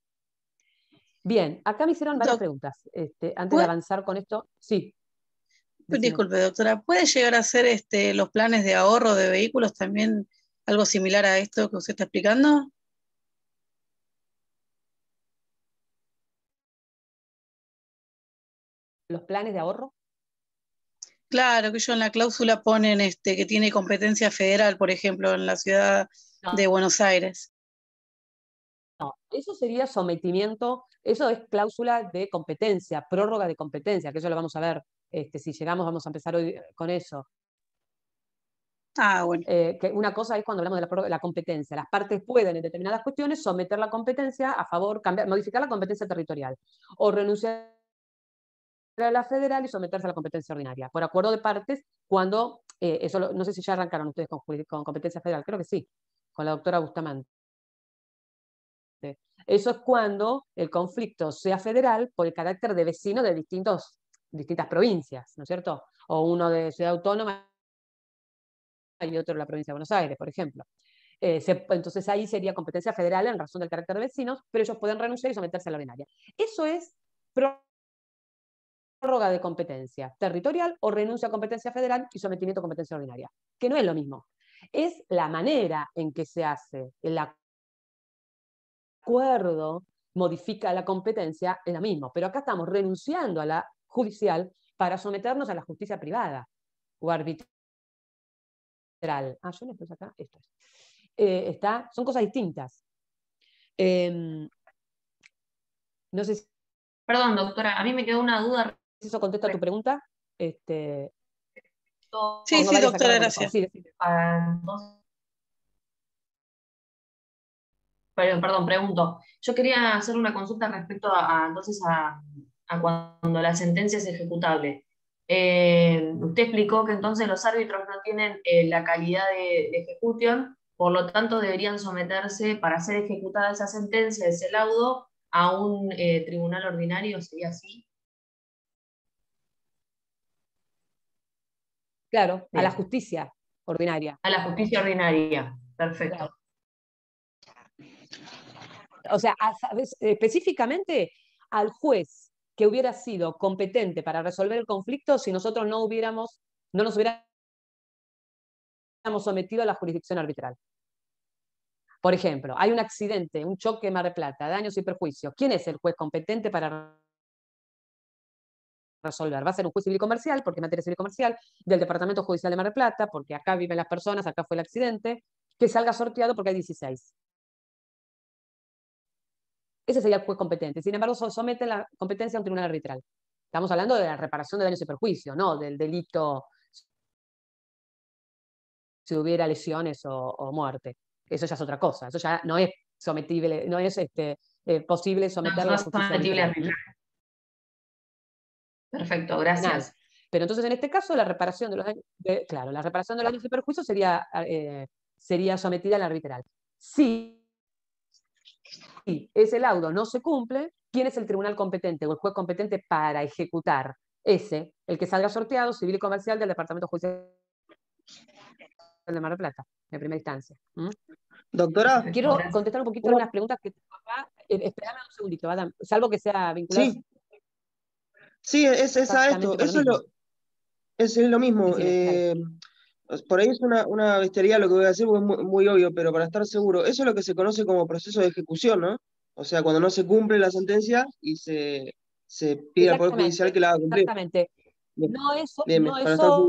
Bien, acá me hicieron varias preguntas. Este, antes de avanzar con esto, sí. Disculpe, doctora, ¿puede llegar a ser este, los planes de ahorro de vehículos también algo similar a esto que usted está explicando? los planes de ahorro? Claro, que ellos en la cláusula ponen este, que tiene competencia federal, por ejemplo, en la ciudad de Buenos Aires. No, eso sería sometimiento, eso es cláusula de competencia, prórroga de competencia, que eso lo vamos a ver, este, si llegamos vamos a empezar hoy con eso. Ah, bueno. Eh, que una cosa es cuando hablamos de la, competencia. Las partes pueden, en determinadas cuestiones, someter la competencia a favor, cambiar, modificar la competencia territorial o renunciar a la federal y someterse a la competencia ordinaria, por acuerdo de partes, cuando, eh, eso no sé si ya arrancaron ustedes con, competencia federal, creo que sí, con la doctora Bustamante. Eso es cuando el conflicto sea federal por el carácter de vecino de distintos, distintas provincias, ¿no es cierto? O uno de ciudad autónoma y otro de la provincia de Buenos Aires, por ejemplo. Eh, entonces ahí sería competencia federal en razón del carácter de vecinos, pero ellos pueden renunciar y someterse a la ordinaria. Eso es prórroga de competencia territorial o renuncia a competencia federal y sometimiento a competencia ordinaria, que no es lo mismo. Es la manera en que se hace el acuerdo, modifica la competencia, es lo mismo, pero acá estamos renunciando a la judicial para someternos a la justicia privada o arbitral. Ah, yo no estoy acá, esto es. Eh, está, son cosas distintas. Em, no sé Perdón, doctora, a mí me quedó una duda eso contesta tu pregunta. Este, sí, sí, doctora, gracias. perdón, pregunto. Yo quería hacer una consulta respecto a, entonces a, cuando la sentencia es ejecutable. Eh, usted explicó que entonces los árbitros no tienen eh, la calidad de, ejecución, por lo tanto deberían someterse para ser ejecutada esa sentencia, ese laudo, a un eh, tribunal ordinario, ¿sería así? Claro, a la justicia ordinaria. A la justicia ordinaria, perfecto. O sea, específicamente al juez que hubiera sido competente para resolver el conflicto si nosotros no hubiéramos, no nos hubiéramos sometido a la jurisdicción arbitral. Por ejemplo, hay un accidente, un choque en Mar de Plata, daños y perjuicios. ¿Quién es el juez competente para resolver. Va a ser un juez civil comercial, porque materia civil comercial, del Departamento Judicial de Mar del Plata, porque acá viven las personas, acá fue el accidente, que salga sorteado porque hay 16. Ese sería el juez competente. Sin embargo, somete la competencia a un tribunal arbitral. Estamos hablando de la reparación de daños y perjuicios, no del delito si hubiera lesiones o, muerte. Eso ya es otra cosa. Eso ya no es sometible, no es este, eh, posible someterlo a tribunal arbitral. Perfecto, gracias. Pero entonces en este caso la reparación de los daños, de, claro, la reparación de y sería, ah, eh, sería sometida al arbitral. Si ese laudo no se cumple, ¿quién es el tribunal competente o el juez competente para ejecutar ese, el que salga sorteado civil y comercial del Departamento Judicial de Mar del Plata, en primera instancia? Doctora. Quiero contestar un poquito unas preguntas que tu eh, un segundito, salvo que sea vinculado. Sí, es, a
esto. Eso es lo, mismo. Eh, por ahí es una, una lo que voy a decir, porque es muy, obvio, pero para estar seguro, eso es lo que se conoce como proceso de ejecución, ¿no? O sea, cuando no se cumple la sentencia y se, se pide al Poder Judicial que la haga cumplir.
Exactamente. no es no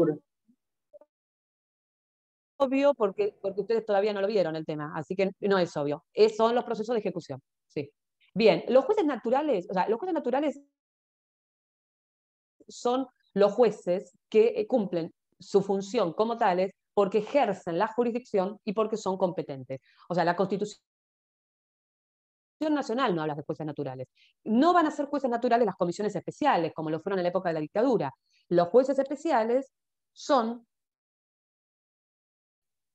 obvio porque, porque ustedes todavía no lo vieron el tema, así que no es obvio. son los procesos de ejecución, sí. Bien, los jueces naturales, o sea, los jueces naturales son los jueces que eh, cumplen su función como tales porque ejercen la jurisdicción y porque son competentes. O sea, la Constitución Nacional no habla de jueces naturales. No van a ser jueces naturales las comisiones especiales, como lo fueron en la época de la dictadura. Los jueces especiales son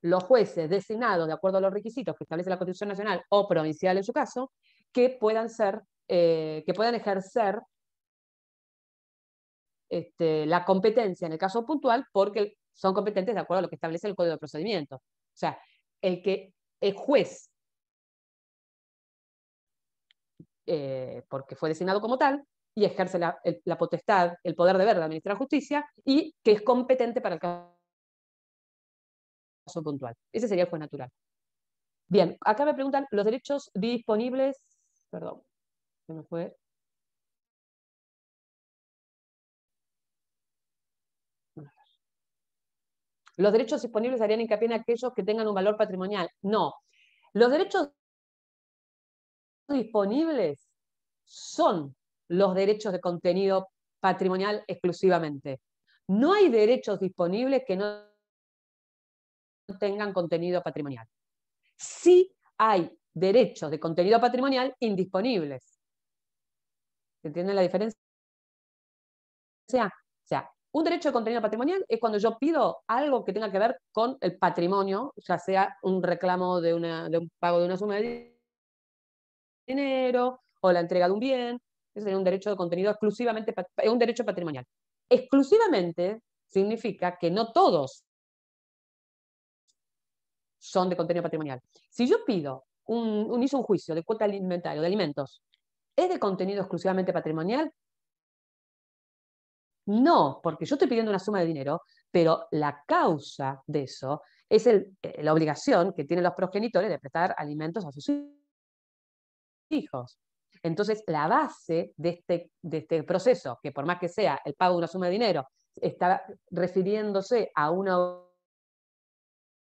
los jueces designados de acuerdo a los requisitos que establece la Constitución Nacional o provincial en su caso, que puedan ser, eh, que puedan ejercer este, la competencia en el caso puntual porque son competentes de acuerdo a lo que establece el Código de Procedimiento. O sea, el que es juez, eh, porque fue designado como tal, y ejerce la, la, potestad, el poder de ver de administrar justicia, y que es competente para el caso puntual. Ese sería el juez natural. Bien, acá me preguntan los derechos disponibles. Perdón, se me fue los derechos disponibles harían hincapié en aquellos que tengan un valor patrimonial. No. Los derechos disponibles son los derechos de contenido patrimonial exclusivamente. No hay derechos disponibles que no tengan contenido patrimonial. Sí hay derechos de contenido patrimonial indisponibles. ¿Se entiende la diferencia? O sea, un derecho de contenido patrimonial es cuando yo pido algo que tenga que ver con el patrimonio, ya sea un reclamo de, un pago de una suma de dinero o la entrega de un bien. Ese sería un derecho de contenido exclusivamente, es un derecho patrimonial. Exclusivamente significa que no todos son de contenido patrimonial. Si yo pido un, un juicio de cuota alimentario de alimentos, ¿es de contenido exclusivamente patrimonial? No, porque yo estoy pidiendo una suma de dinero, pero la causa de eso es eh, la obligación que tienen los progenitores de prestar alimentos a sus hijos. Entonces, la base de este, de este proceso, que por más que sea el pago de una suma de dinero, está refiriéndose a una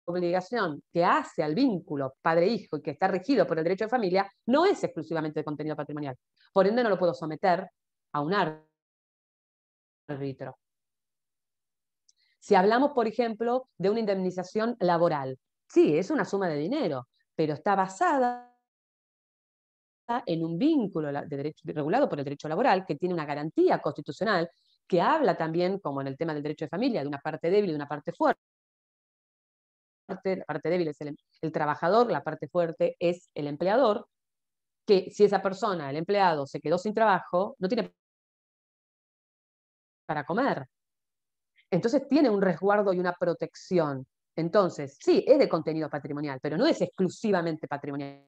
obligación que hace al vínculo padre-hijo y que está regido por el derecho de familia, no es exclusivamente de contenido patrimonial. Por ende, no lo puedo someter a un árbitro árbitro. Si hablamos, por ejemplo, de una indemnización laboral, sí, es una suma de dinero, pero está basada en un vínculo de derecho, regulado por el derecho laboral que tiene una garantía constitucional que habla también, como en el tema del derecho de familia, de una parte débil y de una parte fuerte. La parte débil es el, em-, el trabajador, la parte fuerte es el empleador, que si esa persona, el empleado, se quedó sin trabajo, no tiene para comer. Entonces tiene un resguardo y una protección. Entonces, sí, es de contenido patrimonial, pero no es exclusivamente patrimonial,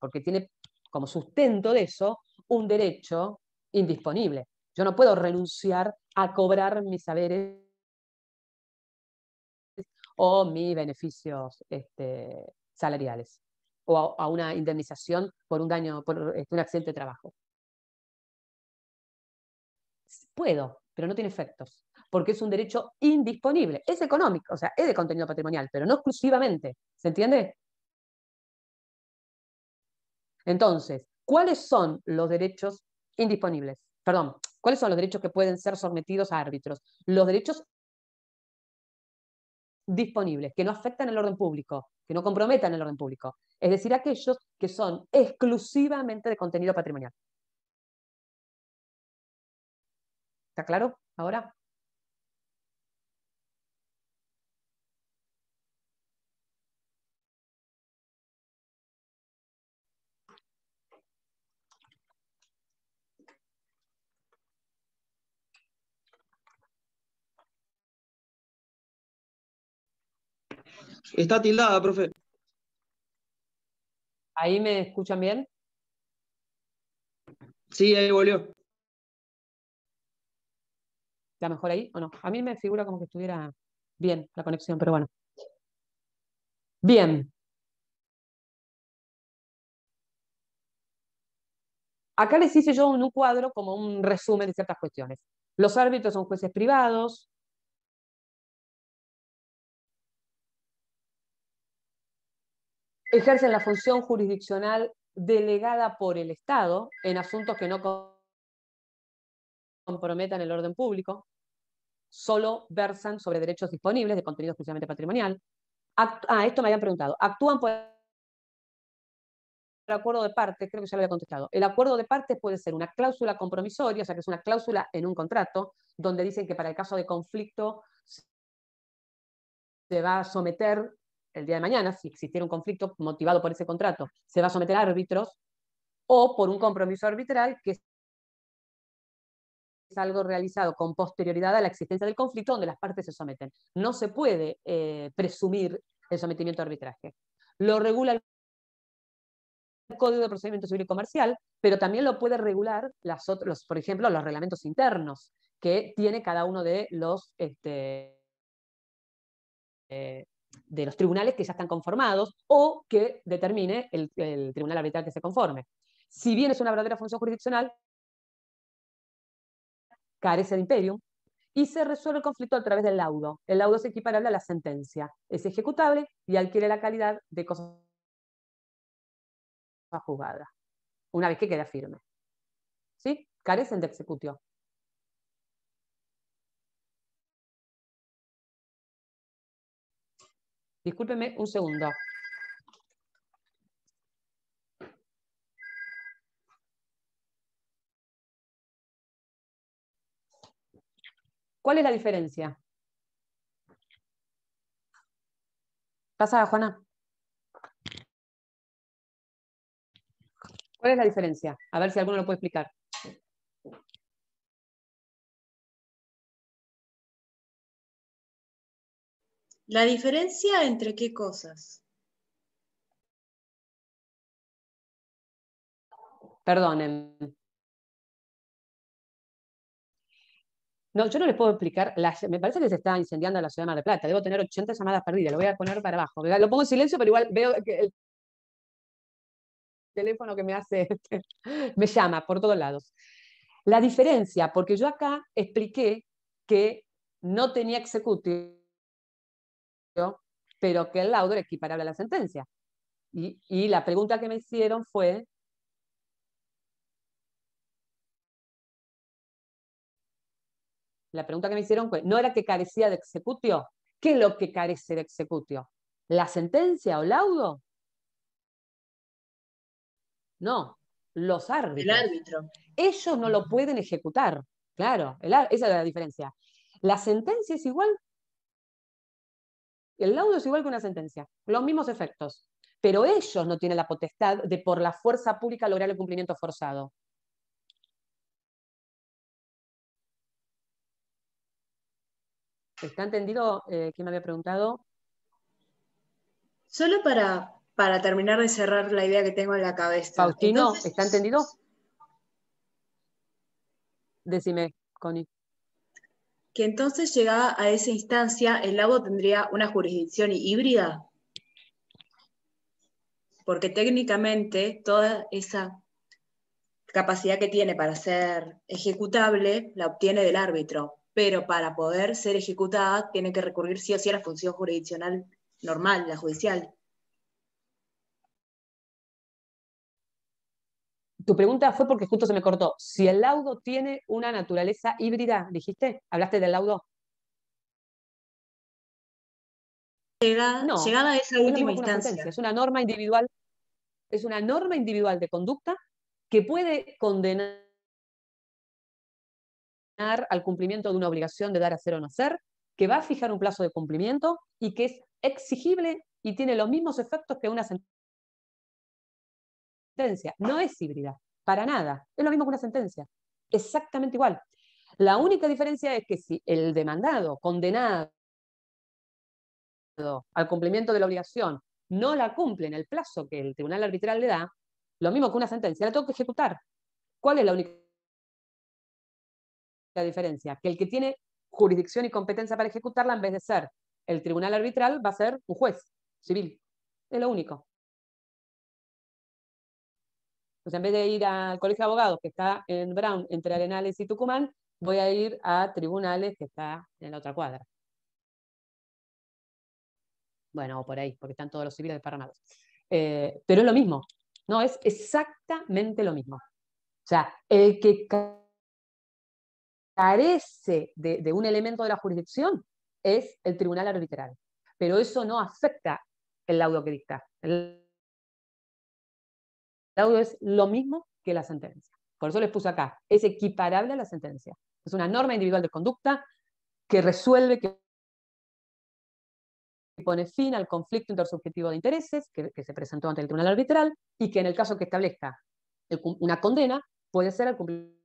porque tiene como sustento de eso un derecho indisponible. Yo no puedo renunciar a cobrar mis saberes o mis beneficios este, salariales o a, una indemnización por un daño, por este, un accidente de trabajo puedo, pero no tiene efectos, porque es un derecho indisponible. Es económico, o sea, es de contenido patrimonial, pero no exclusivamente. ¿Se entiende? Entonces, ¿cuáles son los derechos indisponibles? Perdón, ¿cuáles son los derechos que pueden ser sometidos a árbitros? Los derechos disponibles, que no afectan al orden público, que no comprometan el orden público. Es decir, aquellos que son exclusivamente de contenido patrimonial. ¿Está claro ahora? Está tildada, profe. ¿Ahí me escuchan bien?
Sí, ahí volvió.
¿Está mejor ahí o no. A mí me figura como que estuviera bien la conexión, pero bueno. Bien. Acá les hice yo un cuadro como un resumen de ciertas cuestiones. Los árbitros son jueces privados. Ejercen la función jurisdiccional delegada por el Estado en asuntos que no comprometan el orden público, solo versan sobre derechos disponibles de contenido exclusivamente patrimonial. ah, esto me habían preguntado. Actúan por acuerdo de partes, creo que ya lo había contestado. El acuerdo de partes puede ser una cláusula compromisoria, o sea que es una cláusula en un contrato, donde dicen que para el caso de conflicto se va a someter el día de mañana, si existiera un conflicto motivado por ese contrato, se va a someter a árbitros o por un compromiso arbitral que algo realizado con posterioridad a la existencia del conflicto donde las partes se someten. No se puede eh, presumir el sometimiento a arbitraje. Lo regula el Código de Procedimiento Civil y Comercial, pero también lo puede regular, las por ejemplo, los reglamentos internos que tiene cada uno de los, este, eh, de los tribunales que ya están conformados o que determine el tribunal arbitral que se conforme. Si bien es una verdadera función jurisdiccional, carece de imperium, y se resuelve el conflicto a través del laudo. El laudo es equiparable a la sentencia, es ejecutable y adquiere la calidad de cosa juzgada, una vez que queda firme. ¿Sí? Carecen de ejecución. Discúlpeme un segundo. ¿Cuál es la diferencia? Pasa, Juana. ¿Cuál es la diferencia? A ver si alguno lo puede explicar. ¿La
diferencia entre qué cosas?
Perdonen, No, yo no les puedo explicar. me parece que se está incendiando la ciudad de Mar del Plata. Debo tener 80 llamadas perdidas. Lo voy a poner para abajo. Lo pongo en silencio, pero igual veo que el teléfono que me hace, este, me llama por todos lados. La diferencia, porque yo acá expliqué que no tenía ejecutivo, pero que el laudo era equiparable a la sentencia. y la pregunta que me hicieron fue la pregunta que me hicieron fue, no era que carecía de ejecutio? ¿Qué es lo que carece de executio? ¿La sentencia o laudo? No, los árbitros. El árbitro. Ellos no lo pueden ejecutar. Claro, esa es la diferencia. La sentencia es igual. El laudo es igual que una sentencia. Los mismos efectos. Pero ellos no tienen la potestad de por la fuerza pública lograr el cumplimiento forzado. ¿Está entendido? Eh, ¿Quién me había preguntado? Solo para, para terminar de cerrar la idea que tengo en la cabeza. Faustino, ¿está entendido? Decime, Connie que entonces llegaba a esa instancia el lago tendría una jurisdicción híbrida, porque técnicamente toda esa capacidad que tiene para ser ejecutable la obtiene del árbitro pero para poder ser ejecutada tiene que recurrir sí o sí a la función jurisdiccional normal, la judicial. Tu pregunta fue porque justo se me cortó. Si el laudo tiene una naturaleza híbrida, dijiste, hablaste del laudo. Llega, no, llegada a esa última instancia. Es una norma individual, es una norma individual de conducta que puede condenar al cumplimiento de una obligación de dar a hacer o no hacer, que va a fijar un plazo de cumplimiento y que es exigible y tiene los mismos efectos que una sentencia. No es híbrida, para nada. Es lo mismo que una sentencia. Exactamente igual. La única diferencia es que si el demandado, condenado al cumplimiento de la obligación, no la cumple en el plazo que el tribunal arbitral le da, lo mismo que una sentencia, la tengo que ejecutar. ¿Cuál es la única diferencia, que el que tiene jurisdicción y competencia para ejecutarla, en vez de ser el tribunal arbitral, va a ser un juez civil. Es lo único. Pues en vez de ir al colegio de abogados que está en Brown, entre Arenales y Tucumán, voy a ir a tribunales que está en la otra cuadra. Bueno, o por ahí, porque están todos los civiles desparramados. Eh, pero es lo mismo, no, es exactamente lo mismo. O sea, el que carece de, un elemento de la jurisdicción es el tribunal arbitral. Pero eso no afecta el laudo que dicta. El laudo es lo mismo que la sentencia. Por eso les puse acá, es equiparable a la sentencia. Es una norma individual de conducta que resuelve, que pone fin al conflicto intersubjetivo de intereses que, se presentó ante el tribunal arbitral y que en el caso que establezca una condena puede ser al cumplimiento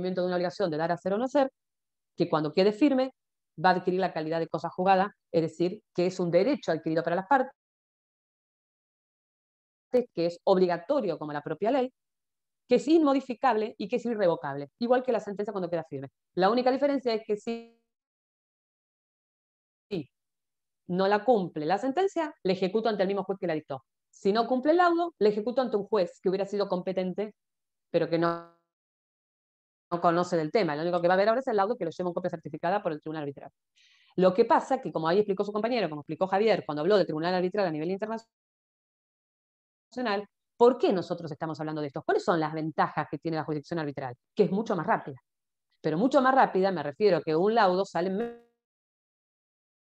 de una obligación de dar a hacer o no hacer, que cuando quede firme va a adquirir la calidad de cosa jugada, es decir, que es un derecho adquirido para las partes, que es obligatorio como la propia ley, que es inmodificable y que es irrevocable, igual que la sentencia cuando queda firme. La única diferencia es que si no la cumple la sentencia, la ejecuto ante el mismo juez que la dictó. Si no cumple el laudo, la ejecuto ante un juez que hubiera sido competente, pero que no conoce del tema. Lo único que va a ver ahora es el laudo que lo lleva en copia certificada por el Tribunal Arbitral. Lo que pasa que, como ahí explicó su compañero, como explicó Javier, cuando habló del Tribunal Arbitral a nivel internacional, ¿por qué nosotros estamos hablando de esto? ¿Cuáles son las ventajas que tiene la jurisdicción arbitral? Que es mucho más rápida. Pero mucho más rápida me refiero a que un laudo sale en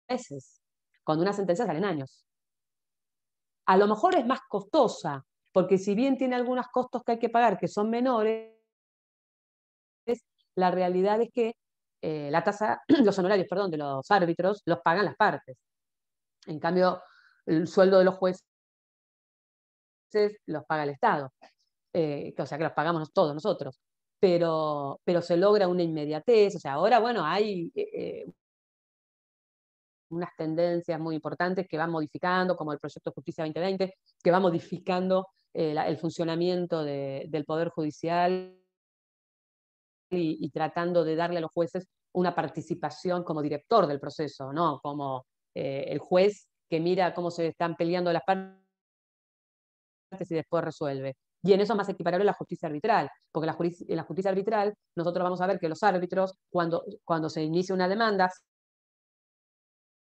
meses, cuando una sentencia sale en años. A lo mejor es más costosa, porque si bien tiene algunos costos que hay que pagar que son menores, la realidad es que eh, la tasa, los honorarios, perdón, de los árbitros los pagan las partes. En cambio, el sueldo de los jueces los paga el Estado. Eh, o sea que los pagamos todos nosotros. Pero, pero se logra una inmediatez. O sea, ahora, bueno, hay eh, unas tendencias muy importantes que van modificando, como el proyecto Justicia 2020, que va modificando el funcionamiento del Poder Judicial y, tratando de darle a los jueces una participación como director del proceso, ¿no? Como eh, el juez que mira cómo se están peleando las partes y después resuelve. Y en eso más equiparable la justicia arbitral, porque la en la justicia arbitral nosotros vamos a ver que los árbitros, cuando, cuando se inicia una demanda,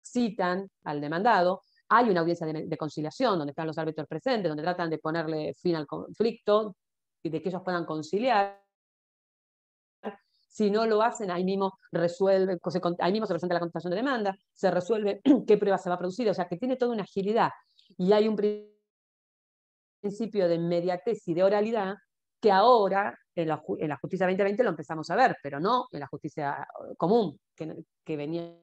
citan al demandado, hay una audiencia de, conciliación donde están los árbitros presentes, donde tratan de ponerle fin al conflicto y de que ellos puedan conciliar. Si no lo hacen, ahí mismo, resuelve, pues, se, ahí mismo se presenta la contestación de demanda, se resuelve qué prueba se va a producir, o sea que tiene toda una agilidad. Y hay un principio de inmediatez y de oralidad que ahora en la, justicia 2020 lo empezamos a ver, pero no en la justicia ah, común que, veníamos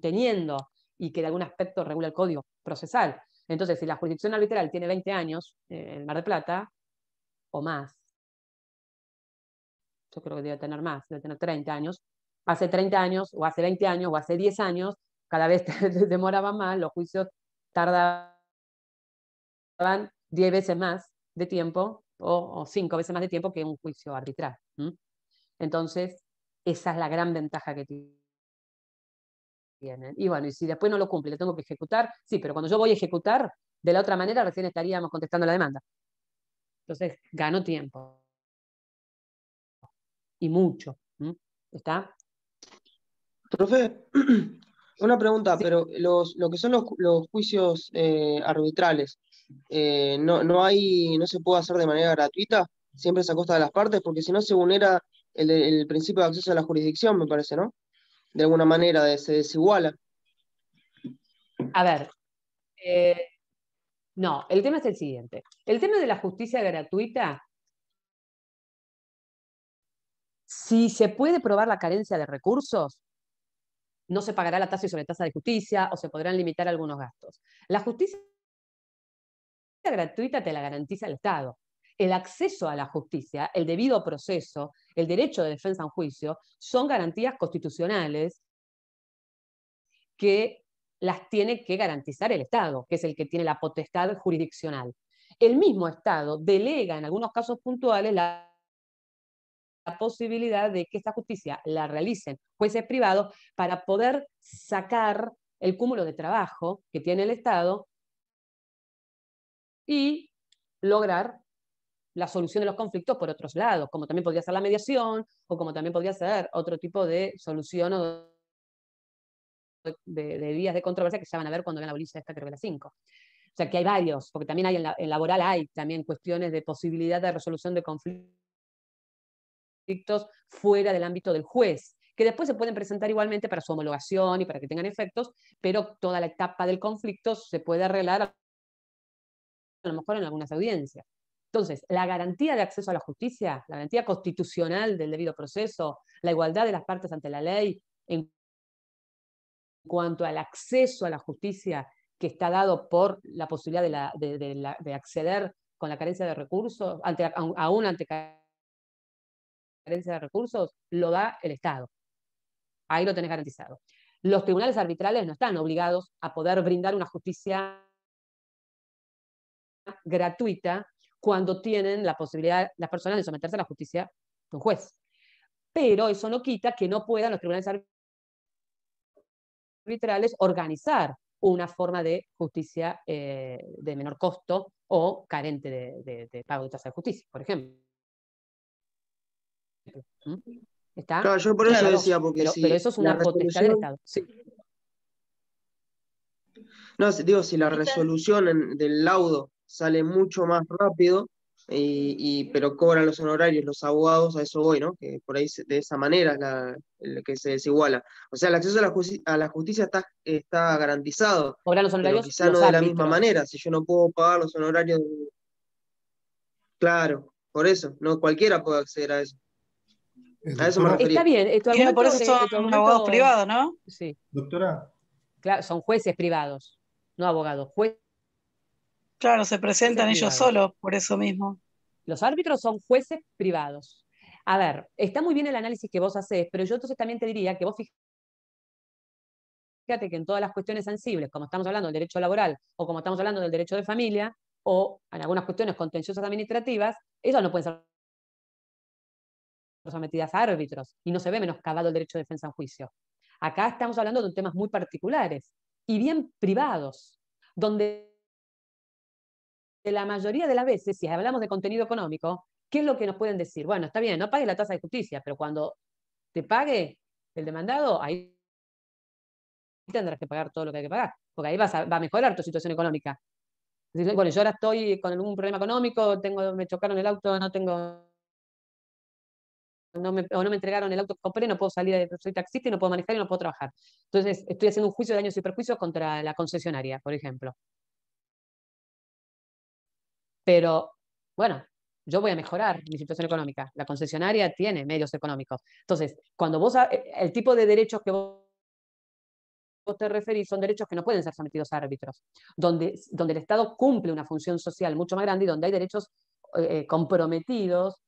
teniendo y que de algún aspecto regula el código procesal. Entonces, si la jurisdicción arbitral tiene 20 años eh, en Mar de Plata o más, yo creo que debe tener más, debe tener 30 años, hace 30 años o hace 20 años o hace 10 años, cada vez demoraban más, los juicios tardaban 10 veces más de tiempo o, 5 veces más de tiempo que un juicio arbitral. Entonces, esa es la gran ventaja que tienen. Y bueno, y si después no lo cumple, le tengo que ejecutar, sí, pero cuando yo voy a ejecutar, de la otra manera recién estaríamos contestando la demanda. Entonces, ganó tiempo y mucho. ¿Está? Profe,
una pregunta, pero los, lo que son los, juicios eh, arbitrales, eh, no, hay, ¿no se puede hacer de manera gratuita? Siempre es a costa de las partes, porque si no se vulnera el, principio de acceso a la jurisdicción, me parece, ¿no? De alguna manera se desiguala.
A ver, eh, no, el tema es el siguiente. El tema de la justicia gratuita si se puede probar la carencia de recursos, no se pagará la tasa y tasa de justicia o se podrán limitar algunos gastos. La justicia gratuita te la garantiza el Estado. El acceso a la justicia, el debido proceso, el derecho de defensa en juicio son garantías constitucionales que las tiene que garantizar el Estado, que es el que tiene la potestad jurisdiccional. El mismo Estado delega en algunos casos puntuales la posibilidad de que esta justicia la realicen jueces privados para poder sacar el cúmulo de trabajo que tiene el Estado y lograr la solución de los conflictos por otros lados, como también podría ser la mediación o como también podría ser otro tipo de solución o de, vías de controversia que ya van a ver cuando vean la bolilla esta, creo que la 5. O sea que hay varios, porque también hay en, la, laboral hay también cuestiones de posibilidad de resolución de conflictos conflictos fuera del ámbito del juez, que después se pueden presentar igualmente para su homologación y para que tengan efectos, pero toda la etapa del conflicto se puede arreglar a lo mejor en algunas audiencias. Entonces, la garantía de acceso a la justicia, la garantía constitucional del debido proceso, la igualdad de las partes ante la ley en cuanto al acceso a la justicia que está dado por la posibilidad de, acceder con la carencia de recursos, aún ante carencia de recursos lo da el Estado. Ahí lo tenés garantizado. Los tribunales arbitrales no están obligados a poder brindar una justicia gratuita cuando tienen la posibilidad las personas de someterse a la justicia de un juez. Pero eso no quita que no puedan los tribunales arbitrales organizar una forma de justicia eh, de menor costo o carente de, de pago de tasa de justicia, por ejemplo. ¿Mm? Claro, yo por eso decía, porque pero, eso es una potestad del Estado.
No, digo, si la resolución del laudo sale mucho más rápido, pero cobran los honorarios los abogados, a eso voy, ¿no? Que por ahí de esa manera la, que se desiguala. O sea, el acceso a la, justicia, a la justicia está, está garantizado. Cobran los honorarios. no de la misma manera, si yo no puedo pagar los honorarios. Claro, por eso, no cualquiera puede acceder a eso.
Está bien, y eh, por eso son abogados privados, ¿no? Sí. Doctora. Claro, son jueces privados, no abogados, Claro, se presentan ellos solos, por eso mismo. Los árbitros son jueces privados. A ver, está muy bien el análisis que vos haces, pero yo entonces también te diría que vos fíjate que en todas las cuestiones sensibles, como estamos hablando del derecho laboral o como estamos hablando del derecho de familia, o en algunas cuestiones contenciosas administrativas, ellos no pueden ser sometidas a árbitros y no se ve menoscabado el derecho de defensa en juicio. Acá estamos hablando de temas muy particulares y bien privados, donde la mayoría de las veces, si hablamos de contenido económico, ¿qué es lo que nos pueden decir? Bueno, está bien, no pagues la tasa de justicia, pero cuando te pague el demandado, ahí tendrás que pagar todo lo que hay que pagar, porque ahí vas va a mejorar tu situación económica. Bueno, yo ahora estoy con algún problema económico, tengo, me chocaron el auto, no tengo no me, o no me entregaron el auto que compré, no puedo salir, soy taxista y no puedo manejar y no puedo trabajar. Entonces, estoy haciendo un juicio de daños y perjuicios contra la concesionaria, por ejemplo. Pero, bueno, yo voy a mejorar mi situación económica. La concesionaria tiene medios económicos. Entonces, cuando vos, eh, el tipo de derechos que vos te referís son derechos que no pueden ser sometidos a árbitros, donde, donde el Estado cumple una función social mucho más grande y donde hay derechos eh, eh, comprometidos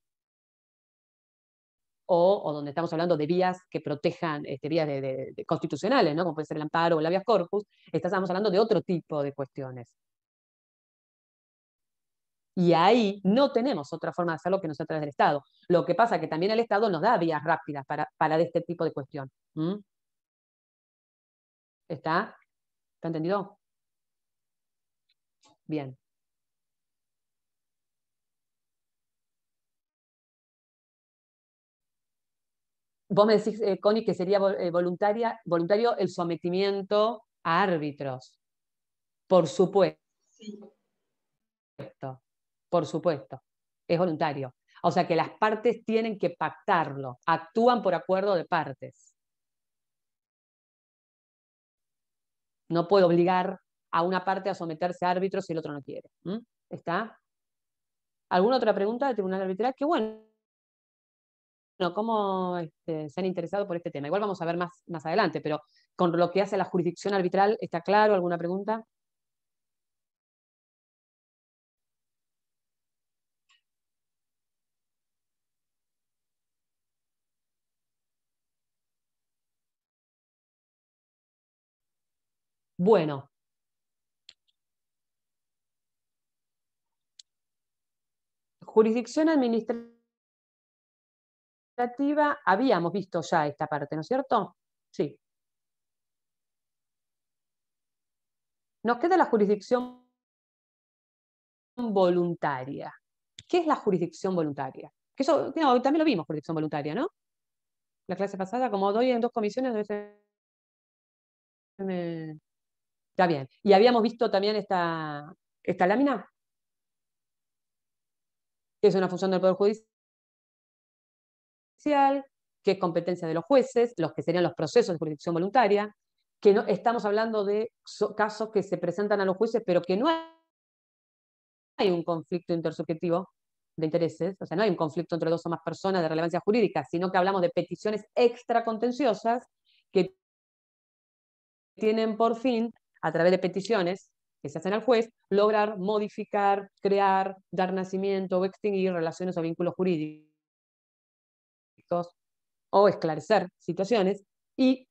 o, donde estamos hablando de vías que protejan, este, vías constitucionales, como puede ser el amparo o la habeas corpus, estamos hablando de otro tipo de cuestiones. Y ahí no tenemos otra forma de hacerlo que no sea a través del Estado. Lo que pasa es que también el Estado nos da vías rápidas para, para este tipo de cuestión. ¿Está? ¿Está entendido? Bien. Vos me decís, eh, Connie, que sería eh, voluntaria, voluntario el sometimiento a árbitros. Por supuesto. Sí. Por supuesto. Es voluntario. O sea que las partes tienen que pactarlo. Actúan por acuerdo de partes. No puedo obligar a una parte a someterse a árbitros si el otro no quiere. ¿Está? ¿Alguna otra pregunta del Tribunal Arbitral? Que bueno, cómo este, se han interesado por este tema. Igual vamos a ver más, más adelante, pero con lo que hace la jurisdicción arbitral, ¿está claro? ¿Alguna pregunta? Bueno. Jurisdicción administrativa habíamos visto ya esta parte, ¿no es cierto? Sí. Nos queda la jurisdicción voluntaria. ¿Qué es la jurisdicción voluntaria? Que eso, también lo vimos, jurisdicción voluntaria, ¿no? La clase pasada, como doy en dos comisiones, Está bien. Y habíamos visto también esta, esta lámina, que es una función del Poder Judicial que es competencia de los jueces, los que serían los procesos de jurisdicción voluntaria, que no, estamos hablando de casos que se presentan a los jueces, pero que no hay un conflicto intersubjetivo de intereses, o sea, no hay un conflicto entre dos o más personas de relevancia jurídica, sino que hablamos de peticiones extracontenciosas que tienen por fin, a través de peticiones que se hacen al juez, lograr modificar, crear, dar nacimiento o extinguir relaciones o vínculos jurídicos o esclarecer situaciones. Y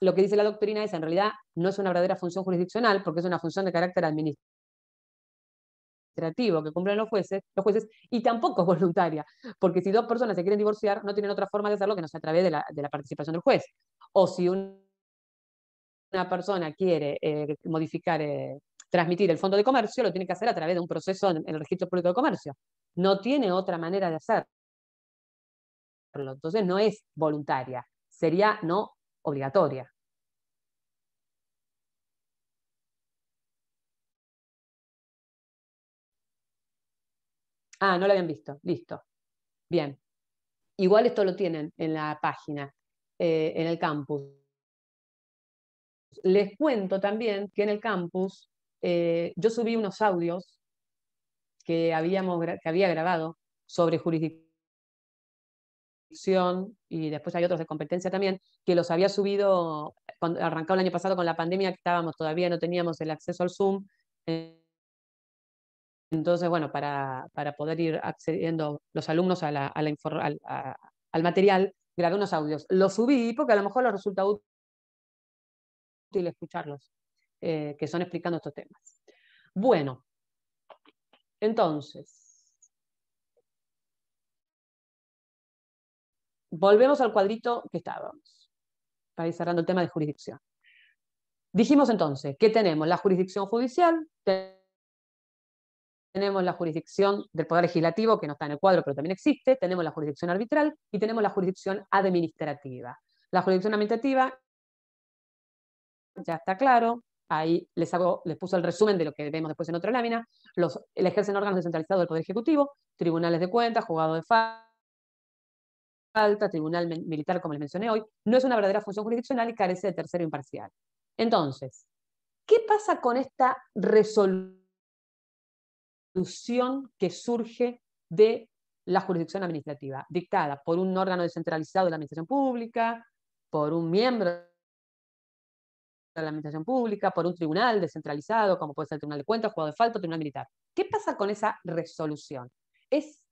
lo que dice la doctrina es, en realidad, no es una verdadera función jurisdiccional, porque es una función de carácter administrativo que cumplen los jueces, los jueces y tampoco es voluntaria, porque si dos personas se quieren divorciar, no tienen otra forma de hacerlo que no sea a través de la, participación del juez. O si una persona quiere eh, modificar, eh, transmitir el fondo de comercio, lo tiene que hacer a través de un proceso en, en el registro público de comercio. No tiene otra manera de hacerlo. Entonces no es voluntaria, sería no obligatoria. Ah, no lo habían visto. Listo. Bien. Igual esto lo tienen en la página, eh, en el campus. Les cuento también que en el campus eh, yo subí unos audios que, habíamos, que había grabado sobre jurisdicción y después hay otros de competencia también, que los había subido, cuando arrancado el año pasado con la pandemia, que estábamos todavía, no teníamos el acceso al Zoom. Entonces, bueno, para, poder ir accediendo los alumnos al, material, grabé unos audios. Los subí porque a lo mejor les resulta útil escucharlos, eh, que son explicando estos temas. Bueno, entonces, volvemos al cuadrito que estábamos, para ir cerrando el tema de jurisdicción. Dijimos entonces ¿qué tenemos la jurisdicción judicial, tenemos la jurisdicción del Poder Legislativo, que no está en el cuadro, pero también existe, tenemos la jurisdicción arbitral y tenemos la jurisdicción administrativa. La jurisdicción administrativa, ya está claro, ahí les, puso el resumen de lo que vemos después en otra lámina, los, ejercen órganos descentralizados del Poder Ejecutivo, tribunales de cuentas, juzgados de falta, Alta, Tribunal Militar, como les mencioné hoy, no es una verdadera función jurisdiccional y carece de tercero imparcial. Entonces, ¿qué pasa con esta resolución que surge de la jurisdicción administrativa, dictada por un órgano descentralizado de la administración pública, por un miembro de la administración pública, por un tribunal descentralizado, como puede ser el Tribunal de Cuentas, Juego de Falta, Tribunal Militar. ¿Qué pasa con esa resolución? ¿Es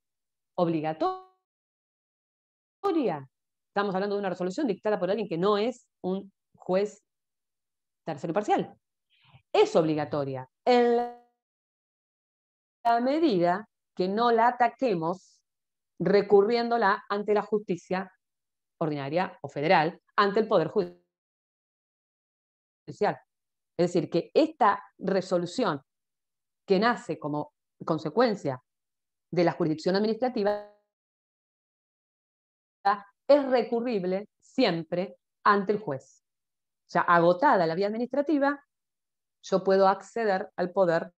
obligatorio Estamos hablando de una resolución dictada por alguien que no es un juez tercero y parcial. Es obligatoria en la medida que no la ataquemos recurriéndola ante la justicia ordinaria o federal, ante el Poder Judicial. Es decir, que esta resolución que nace como consecuencia de la jurisdicción administrativa es recurrible siempre ante el juez. Ya agotada la vía administrativa, yo puedo acceder al poder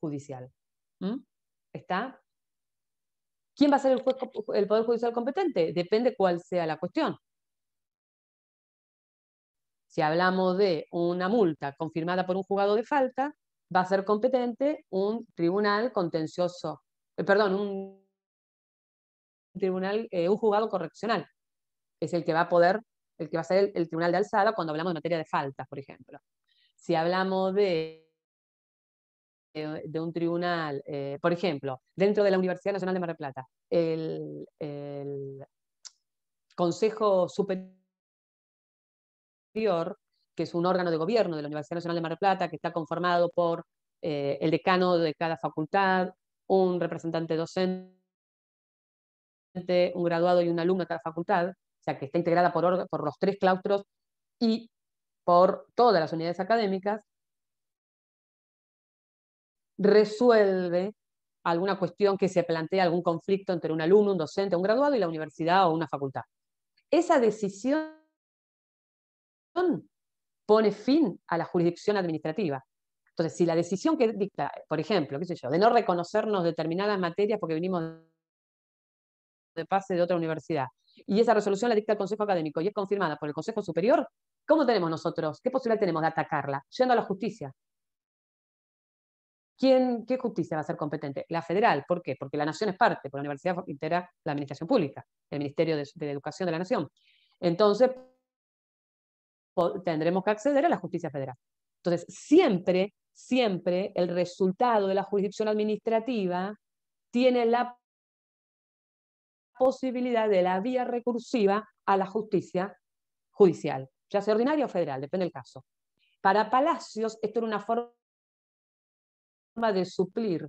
judicial. ¿Mm? ¿Está? ¿Quién va a ser el, poder judicial competente? Depende cuál sea la cuestión. Si hablamos de una multa confirmada por un juzgado de falta, va a ser competente un tribunal contencioso, eh, perdón, un tribunal, eh, un juzgado correccional. Es el que va a poder, el que va a ser el, tribunal de alzada cuando hablamos de materia de faltas, por ejemplo. Si hablamos de, eh, de, un tribunal, eh, por ejemplo, dentro de la Universidad Nacional de Mar del Plata, el, Consejo Superior, que es un órgano de gobierno de la Universidad Nacional de Mar del Plata, que está conformado por el decano de cada facultad, un representante docente un graduado y un alumno de cada facultad, o sea, que está integrada por, por los tres claustros y por todas las unidades académicas, resuelve alguna cuestión que se plantea, algún conflicto entre un alumno, un docente, un graduado y la universidad o una facultad. Esa decisión pone fin a la jurisdicción administrativa. Entonces, si la decisión que dicta, por ejemplo, qué sé yo, de no reconocernos determinadas materias porque venimos de pase de otra universidad y esa resolución la dicta el Consejo Académico y es confirmada por el Consejo Superior, ¿cómo tenemos nosotros? ¿Qué posibilidad tenemos de atacarla? Yendo a la justicia. ¿Quién, ¿Qué justicia va a ser competente? La federal. ¿Por qué? Porque la nación es parte, por la universidad entera la administración pública, el Ministerio de Educación de la Nación. Entonces, tendremos que acceder a la justicia federal. Entonces, siempre, siempre el resultado de la jurisdicción administrativa tiene la posibilidad de la vía recursiva a la justicia judicial, ya sea ordinaria o federal, depende del caso. Para Palacios, esto era una forma de suplir.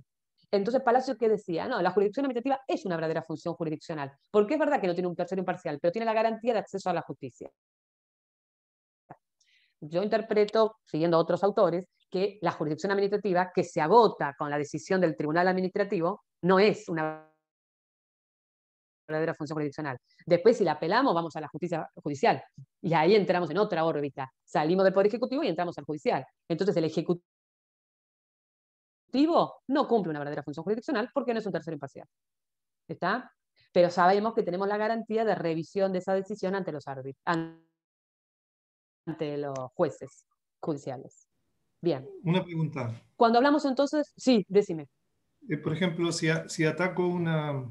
Entonces, Palacios, ¿qué decía? No, la jurisdicción administrativa es una verdadera función jurisdiccional, porque es verdad que no tiene un tercero imparcial, pero tiene la garantía de acceso a la justicia. Yo interpreto, siguiendo a otros autores, que la jurisdicción administrativa que se agota con la decisión del tribunal administrativo no es una verdadera función jurisdiccional. Después, si la apelamos, vamos a la justicia judicial. Y ahí entramos en otra órbita. Salimos del Poder Ejecutivo y entramos al judicial. Entonces, el Ejecutivo no cumple una verdadera función jurisdiccional porque no es un tercero imparcial. ¿Está? Pero sabemos que tenemos la garantía de revisión de esa decisión ante los los jueces judiciales. Bien.
Una pregunta.
Cuando hablamos entonces, sí, decime.
Eh, por ejemplo, si ataco una,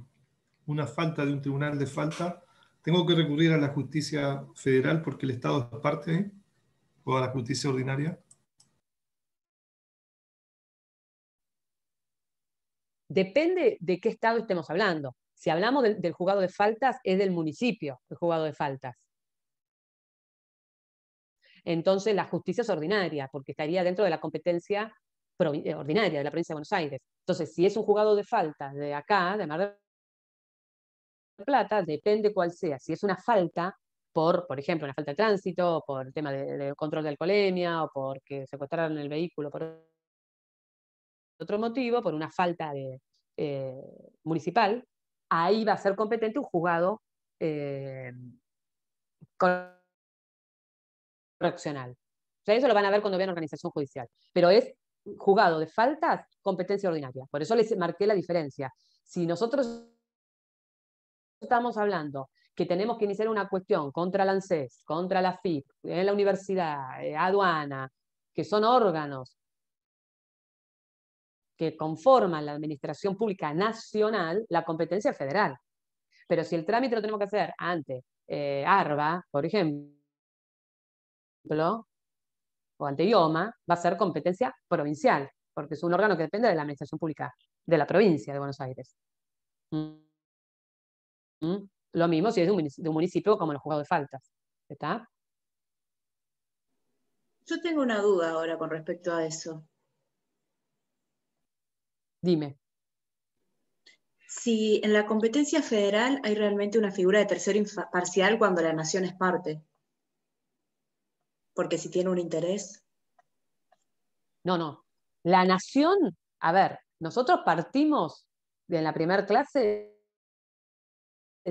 una falta de un tribunal de falta, tengo que recurrir a la justicia federal porque el Estado es parte o a la justicia ordinaria?
Depende de qué Estado estemos hablando. Si hablamos del juzgado de faltas, es del municipio el juzgado de faltas. Entonces, la justicia es ordinaria, porque estaría dentro de la competencia eh, ordinaria de la provincia de Buenos Aires. Entonces, si es un juzgado de faltas de acá, de Mar del plata, depende cuál sea. Si es una falta por, por ejemplo, una falta de tránsito, por el tema del control de alcoholemia o porque secuestraron el vehículo por otro motivo, por una falta eh, municipal, ahí va a ser competente un juzgado eh, correccional. O sea, eso lo van a ver cuando vean organización judicial. Pero es juzgado de faltas, competencia ordinaria. Por eso les marqué la diferencia. Si nosotros estamos hablando que tenemos que iniciar una cuestión contra la ANSES, contra la FIP, en la universidad, eh, aduana, que son órganos que conforman la Administración Pública Nacional, la competencia federal. Pero si el trámite lo tenemos que hacer ante ARBA, eh, por ejemplo, o ante IOMA, va a ser competencia provincial, porque es un órgano que depende de la Administración Pública de la provincia de Buenos Aires. Lo mismo si es de un, municipio, como los juzgados de faltas. ¿Está? Yo tengo una duda ahora con respecto a eso. Dime. Si en la competencia federal hay realmente una figura de tercero parcial cuando la nación es parte. Porque si tiene un interés. No, no. La nación, a ver, nosotros partimos de la primera clase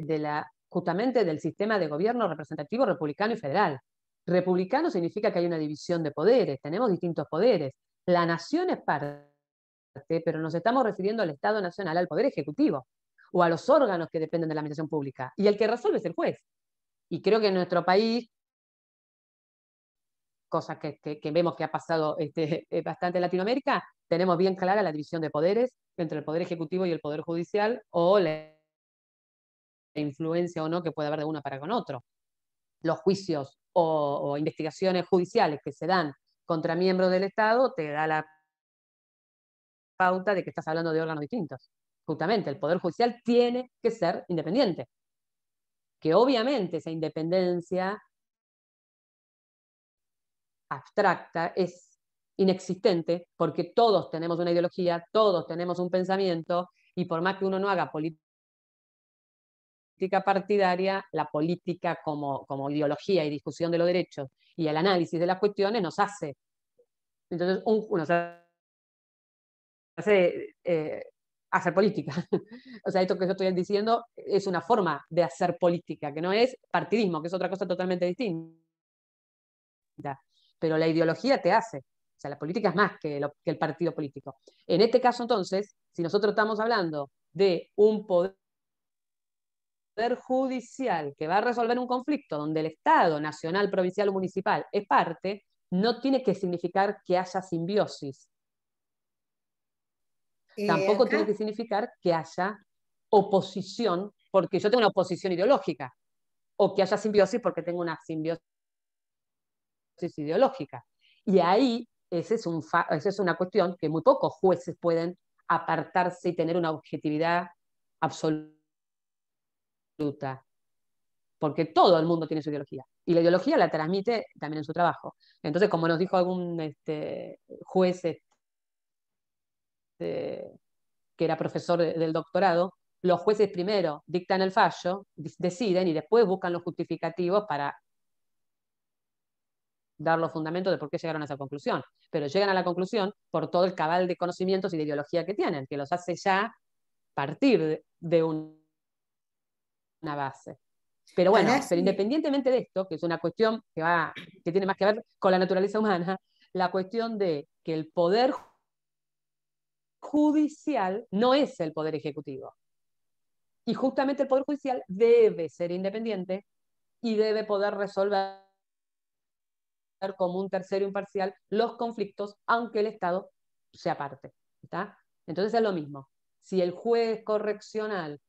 la, justamente del sistema de gobierno representativo republicano y federal. Republicano significa que hay una división de poderes, tenemos distintos poderes. La nación es parte, pero nos estamos refiriendo al Estado Nacional, al Poder Ejecutivo o a los órganos que dependen de la administración pública. Y el que resuelve es el juez. Y creo que en nuestro país, cosa que, vemos que ha pasado este, bastante en Latinoamérica, tenemos bien clara la división de poderes entre el Poder Ejecutivo y el Poder Judicial o la influencia o no que puede haber de una para con otro. Los juicios o, o investigaciones judiciales que se dan contra miembros del Estado te da la pauta de que estás hablando de órganos distintos. Justamente, el Poder Judicial tiene que ser independiente. Que obviamente esa independencia abstracta es inexistente porque todos tenemos una ideología, todos tenemos un pensamiento y por más que uno no haga política partidaria, la política como, como ideología y discusión de los derechos y el análisis de las cuestiones nos hace. Entonces, un, hace eh, hacer política. o sea, esto que yo estoy diciendo es una forma de hacer política, que no es partidismo, que es otra cosa totalmente distinta. Pero la ideología te hace. O sea, la política es más que, lo, que el partido político. En este caso, entonces, si nosotros estamos hablando de un poder Judicial que va a resolver un conflicto donde el Estado, nacional, provincial o municipal es parte, no tiene que significar que haya simbiosis.
Eh, Tampoco tiene que
significar que haya oposición, porque yo tengo una oposición ideológica, o que haya simbiosis porque tengo una simbiosis ideológica. Y ahí es, un esa es una cuestión que muy pocos jueces pueden apartarse y tener una objetividad absoluta porque todo el mundo tiene su ideología y la ideología la transmite también en su trabajo. Entonces, como nos dijo algún este, juez este, que era profesor del doctorado, los jueces primero dictan el fallo, deciden y después buscan los justificativos para dar los fundamentos de por qué llegaron a esa conclusión. Pero llegan a la conclusión por todo el cabal de conocimientos y de ideología que tienen, que los hace ya partir de un una base. Pero bueno, pero independientemente de esto, que es una cuestión que, va, que tiene más que ver con la naturaleza humana, la cuestión de que el poder judicial no es el poder ejecutivo. Y justamente el poder judicial debe ser independiente y debe poder resolver como un tercero imparcial los conflictos, aunque el Estado sea parte. ¿está? Entonces es lo mismo. Si el juez correccional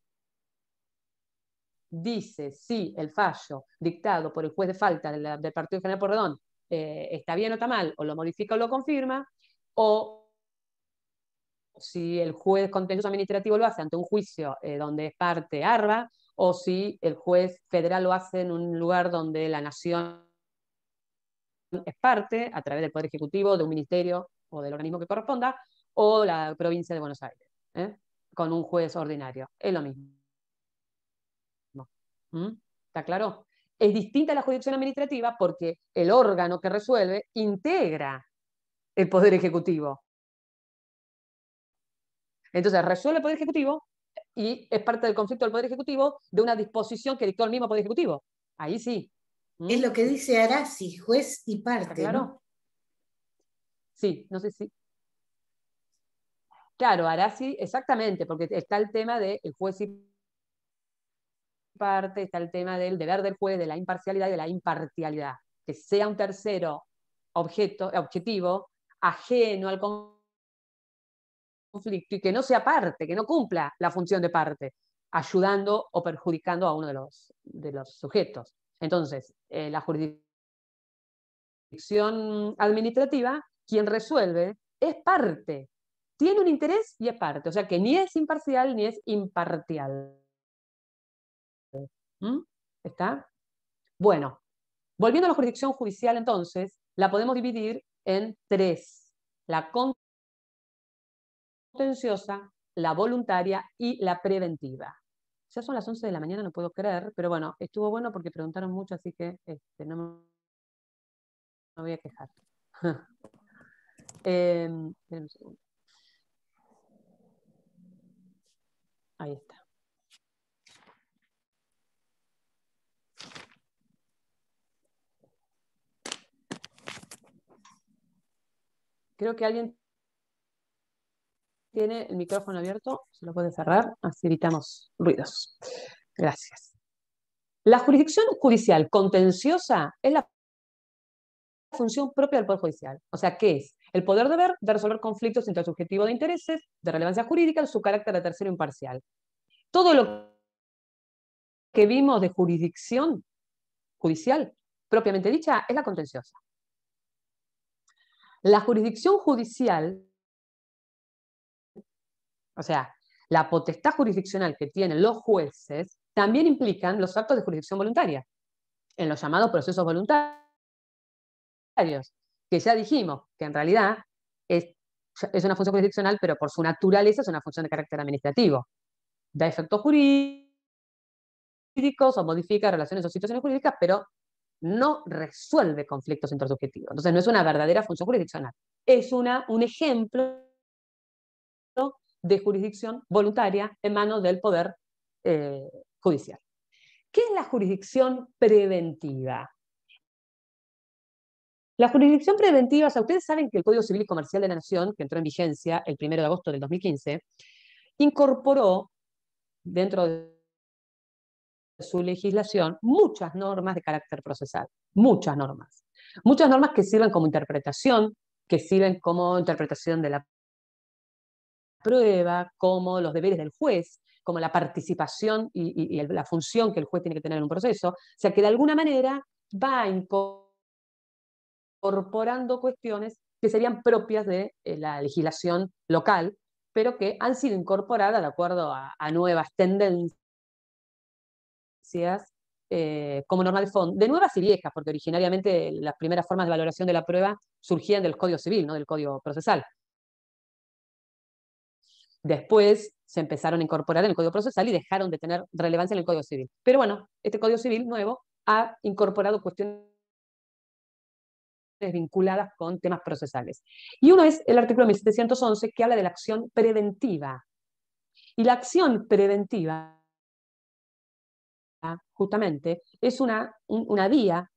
dice si el fallo dictado por el juez de falta del Partido General por eh, está bien o está mal, o lo modifica o lo confirma, o si el juez contencioso administrativo lo hace ante un juicio eh, donde es parte ARBA, o si el juez federal lo hace en un lugar donde la nación es parte, a través del Poder Ejecutivo, de un ministerio o del organismo que corresponda, o la provincia de Buenos Aires, ¿eh? con un juez ordinario. Es lo mismo. ¿Mm? ¿Está claro? Es distinta a la jurisdicción administrativa porque el órgano que resuelve integra el Poder Ejecutivo. Entonces, resuelve el Poder Ejecutivo y es parte del conflicto del Poder Ejecutivo de una disposición que dictó el mismo Poder Ejecutivo. Ahí sí. ¿Mm? Es lo que dice Arasi, juez y parte. Claro. Sí, no sé si. Claro, Arasi, exactamente, porque está el tema del juez y parte, está el tema del deber del juez, de la imparcialidad y de la imparcialidad Que sea un tercero objeto, objetivo, ajeno al conflicto y que no sea parte, que no cumpla la función de parte, ayudando o perjudicando a uno de los, de los sujetos. Entonces, eh, la jurisdicción administrativa, quien resuelve, es parte, tiene un interés y es parte, o sea que ni es imparcial ni es impartial. ¿Mm? ¿Está? Bueno, volviendo a la jurisdicción judicial entonces, la podemos dividir en tres. La contenciosa, la voluntaria y la preventiva. Ya son las 11 de la mañana, no puedo creer, pero bueno, estuvo bueno porque preguntaron mucho, así que este, no me voy a quejar. Em, un segundo. Ahí está. Creo que alguien tiene el micrófono abierto, se lo puede cerrar, así evitamos ruidos. Gracias. La jurisdicción judicial contenciosa es la función propia del Poder Judicial. O sea, ¿qué es? El poder de ver, de resolver conflictos entre el subjetivo de intereses, de relevancia jurídica, su carácter de tercero imparcial. Todo lo que vimos de jurisdicción judicial, propiamente dicha, es la contenciosa. La jurisdicción judicial, o sea, la potestad jurisdiccional que tienen los jueces, también implican los actos de jurisdicción voluntaria, en los llamados procesos voluntarios, que ya dijimos que en realidad es, una función jurisdiccional, pero por su naturaleza es una función de carácter administrativo. Da efectos jurídicos o modifica relaciones o situaciones jurídicas, pero no resuelve conflictos objetivos, Entonces, no es una verdadera función jurisdiccional. Es una, un ejemplo de jurisdicción voluntaria en manos del Poder eh, Judicial. ¿Qué es la jurisdicción preventiva? La jurisdicción preventiva, o sea, ustedes saben que el Código Civil y Comercial de la Nación, que entró en vigencia el 1 de agosto del 2015, incorporó dentro de su legislación muchas normas de carácter procesal, muchas normas. Muchas normas que sirven como interpretación, que sirven como interpretación de la prueba, como los deberes del juez, como la participación y, la función que el juez tiene que tener en un proceso. O sea que de alguna manera va incorporando cuestiones que serían propias de eh, la legislación local, pero que han sido incorporadas de acuerdo a nuevas tendencias eh, como normal de fondo, de nuevas y viejas, porque originariamente las primeras formas de valoración de la prueba surgían del Código Civil, no del Código Procesal. Después se empezaron a incorporar en el Código Procesal y dejaron de tener relevancia en el Código Civil. Pero bueno, este Código Civil nuevo ha incorporado cuestiones vinculadas con temas procesales. Y uno es el artículo 1711 que habla de la acción preventiva. Y la acción preventiva Ah, justamente, es una, una vía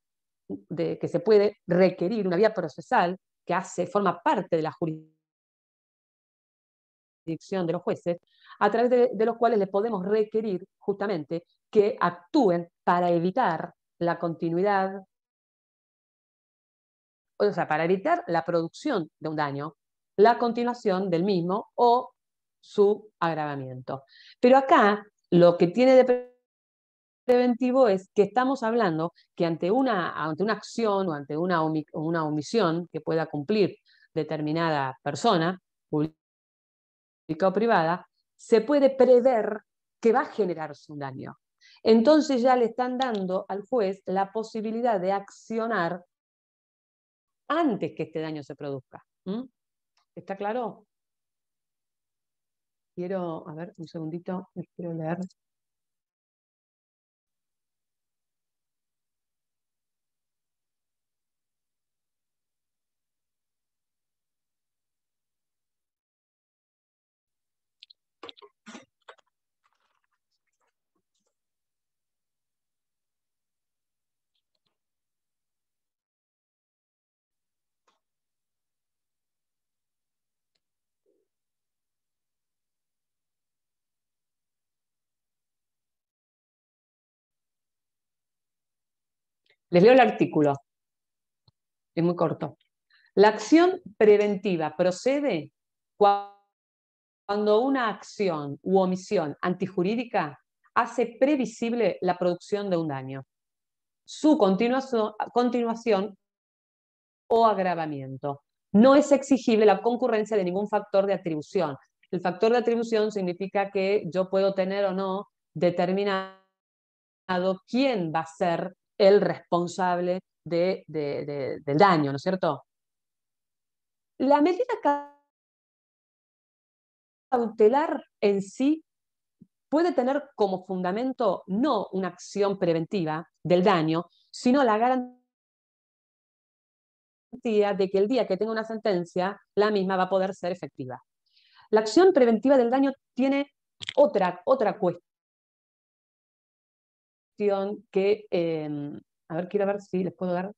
de, que se puede requerir, una vía procesal que hace, forma parte de la jurisdicción de los jueces, a través de, de los cuales le podemos requerir justamente que actúen para evitar la continuidad, o sea, para evitar la producción de un daño, la continuación del mismo o su agravamiento. Pero acá lo que tiene de preventivo es que estamos hablando que ante una, ante una acción o ante una, omisión que pueda cumplir determinada persona, pública o privada, se puede prever que va a generarse un daño. Entonces ya le están dando al juez la posibilidad de accionar antes que este daño se produzca. ¿Está claro? Quiero, a ver, un segundito, quiero leer Les leo el artículo. Es muy corto. La acción preventiva procede cuando una acción u omisión antijurídica hace previsible la producción de un daño, su continuación, o agravamiento. No es exigible la concurrencia de ningún factor de atribución. El factor de atribución significa que yo puedo tener o no determinado quién va a ser el responsable del daño, ¿no es cierto? La medida cautelar en sí puede tener como fundamento no una acción preventiva del daño, sino la garantía de que el día que tenga una sentencia, la misma va a poder ser efectiva. La acción preventiva del daño tiene otra, otra cuestión que, em, a ver, quiero ver si les puedo dar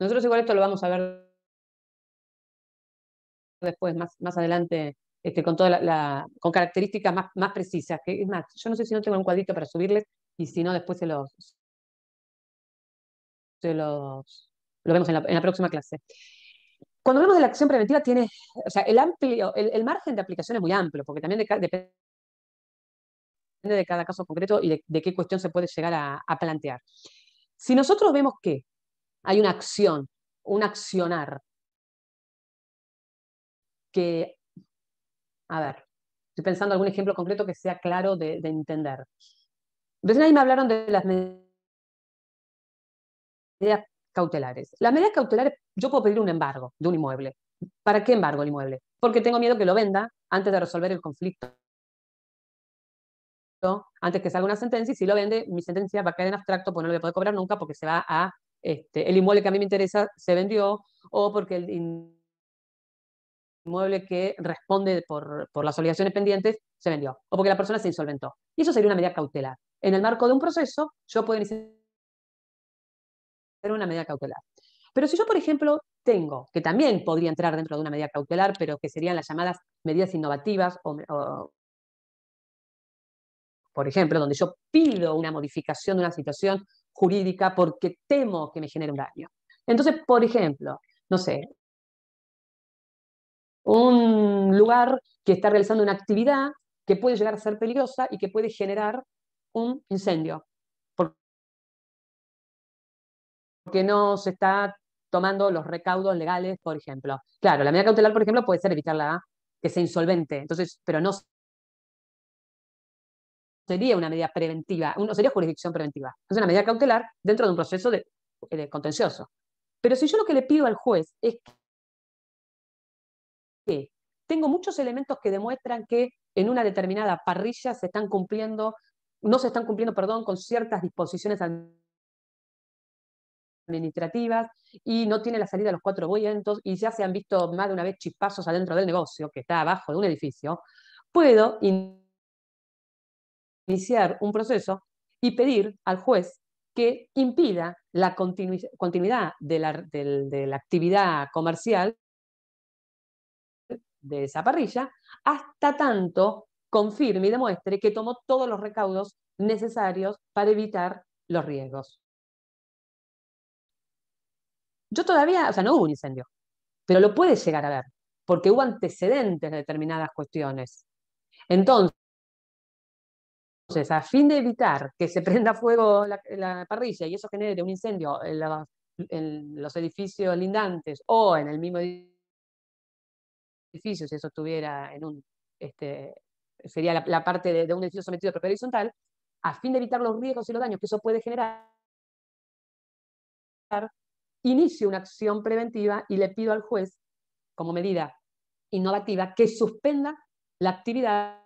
Nosotros igual esto lo vamos a ver después, más, más adelante, este, con, toda la, con características más, precisas. Que, es más, yo no sé si no tengo un cuadrito para subirles y si no, después se los, lo vemos en la, próxima clase. Cuando hablamos de la acción preventiva, tiene, el, margen de aplicación es muy amplio, porque también depende de, cada caso concreto y de, qué cuestión se puede llegar a, plantear. Si nosotros vemos que hay una acción, un accionar, que, a ver, estoy pensando algún ejemplo concreto que sea claro de, de entender. Recién ahí me hablaron de las medidas medidas cautelares. Las medidas cautelares, yo puedo pedir un embargo de un inmueble. ¿Para qué embargo el inmueble? Porque tengo miedo que lo venda antes de resolver el conflicto. Antes que salga una sentencia, y si lo vende, mi sentencia va a caer en abstracto, pues no lo voy a cobrar nunca porque se va a. Este, el inmueble que a mí me interesa se vendió, o porque el inmueble que responde por, por las obligaciones pendientes se vendió, o porque la persona se insolventó. Y eso sería una medida cautelar. En el marco de un proceso, yo puedo iniciar una medida cautelar. Pero si yo, por ejemplo, tengo, que también podría entrar dentro de una medida cautelar, pero que serían las llamadas medidas innovativas por ejemplo, donde yo pido una modificación de una situación jurídica porque temo que me genere un daño. Entonces, por ejemplo, no sé, un lugar que está realizando una actividad que puede llegar a ser peligrosa y que puede generar un incendio. Que no se está tomando los recaudos legales, por ejemplo. Claro, la medida cautelar, por ejemplo, puede ser evitar que sea insolvente, entonces, pero no sería una medida preventiva, no sería jurisdicción preventiva, es una medida cautelar dentro de un proceso de, eh, contencioso. Pero si yo lo que le pido al juez es que tengo muchos elementos que demuestran que en una determinada parrilla se están cumpliendo, no se están cumpliendo, perdón, con ciertas disposiciones administrativas y no tiene la salida de los cuatro vientos y ya se han visto más de una vez chispazos adentro del negocio, que está abajo de un edificio, puedo iniciar un proceso y pedir al juez que impida la continuidad de la actividad comercial de esa parrilla hasta tanto confirme y demuestre que tomó todos los recaudos necesarios para evitar los riesgos. Yo todavía, o sea, no hubo un incendio, pero lo puede llegar a ver, porque hubo antecedentes de determinadas cuestiones. Entonces, a fin de evitar que se prenda fuego la, parrilla y eso genere un incendio en, los edificios lindantes o en el mismo edificio, si eso estuviera en un, este, sería la, parte de, de, un edificio sometido a propiedad horizontal, a fin de evitar los riesgos y los daños que eso puede generar, inicio una acción preventiva y le pido al juez, como medida innovativa, que suspenda la actividad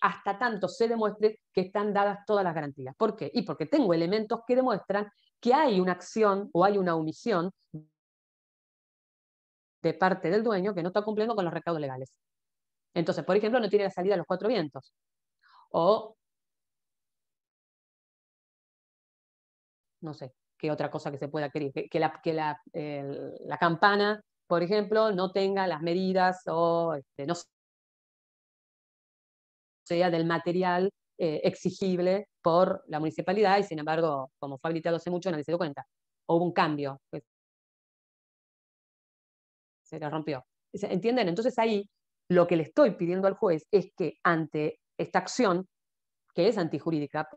hasta tanto se demuestre que están dadas todas las garantías. ¿Por qué? Y porque tengo elementos que demuestran que hay una acción o hay una omisión de parte del dueño que no está cumpliendo con los recaudos legales. Entonces, por ejemplo, no tiene la salida a los cuatro vientos. O no sé, qué otra cosa que se pueda querer, que, la, campana, por ejemplo, no tenga las medidas o este, no sea del material eh, exigible por la municipalidad y sin embargo, como fue habilitado hace mucho, nadie se dio cuenta. Hubo un cambio. se le rompió. ¿Entienden? Entonces ahí lo que le estoy pidiendo al juez es que ante esta acción, que es antijurídica,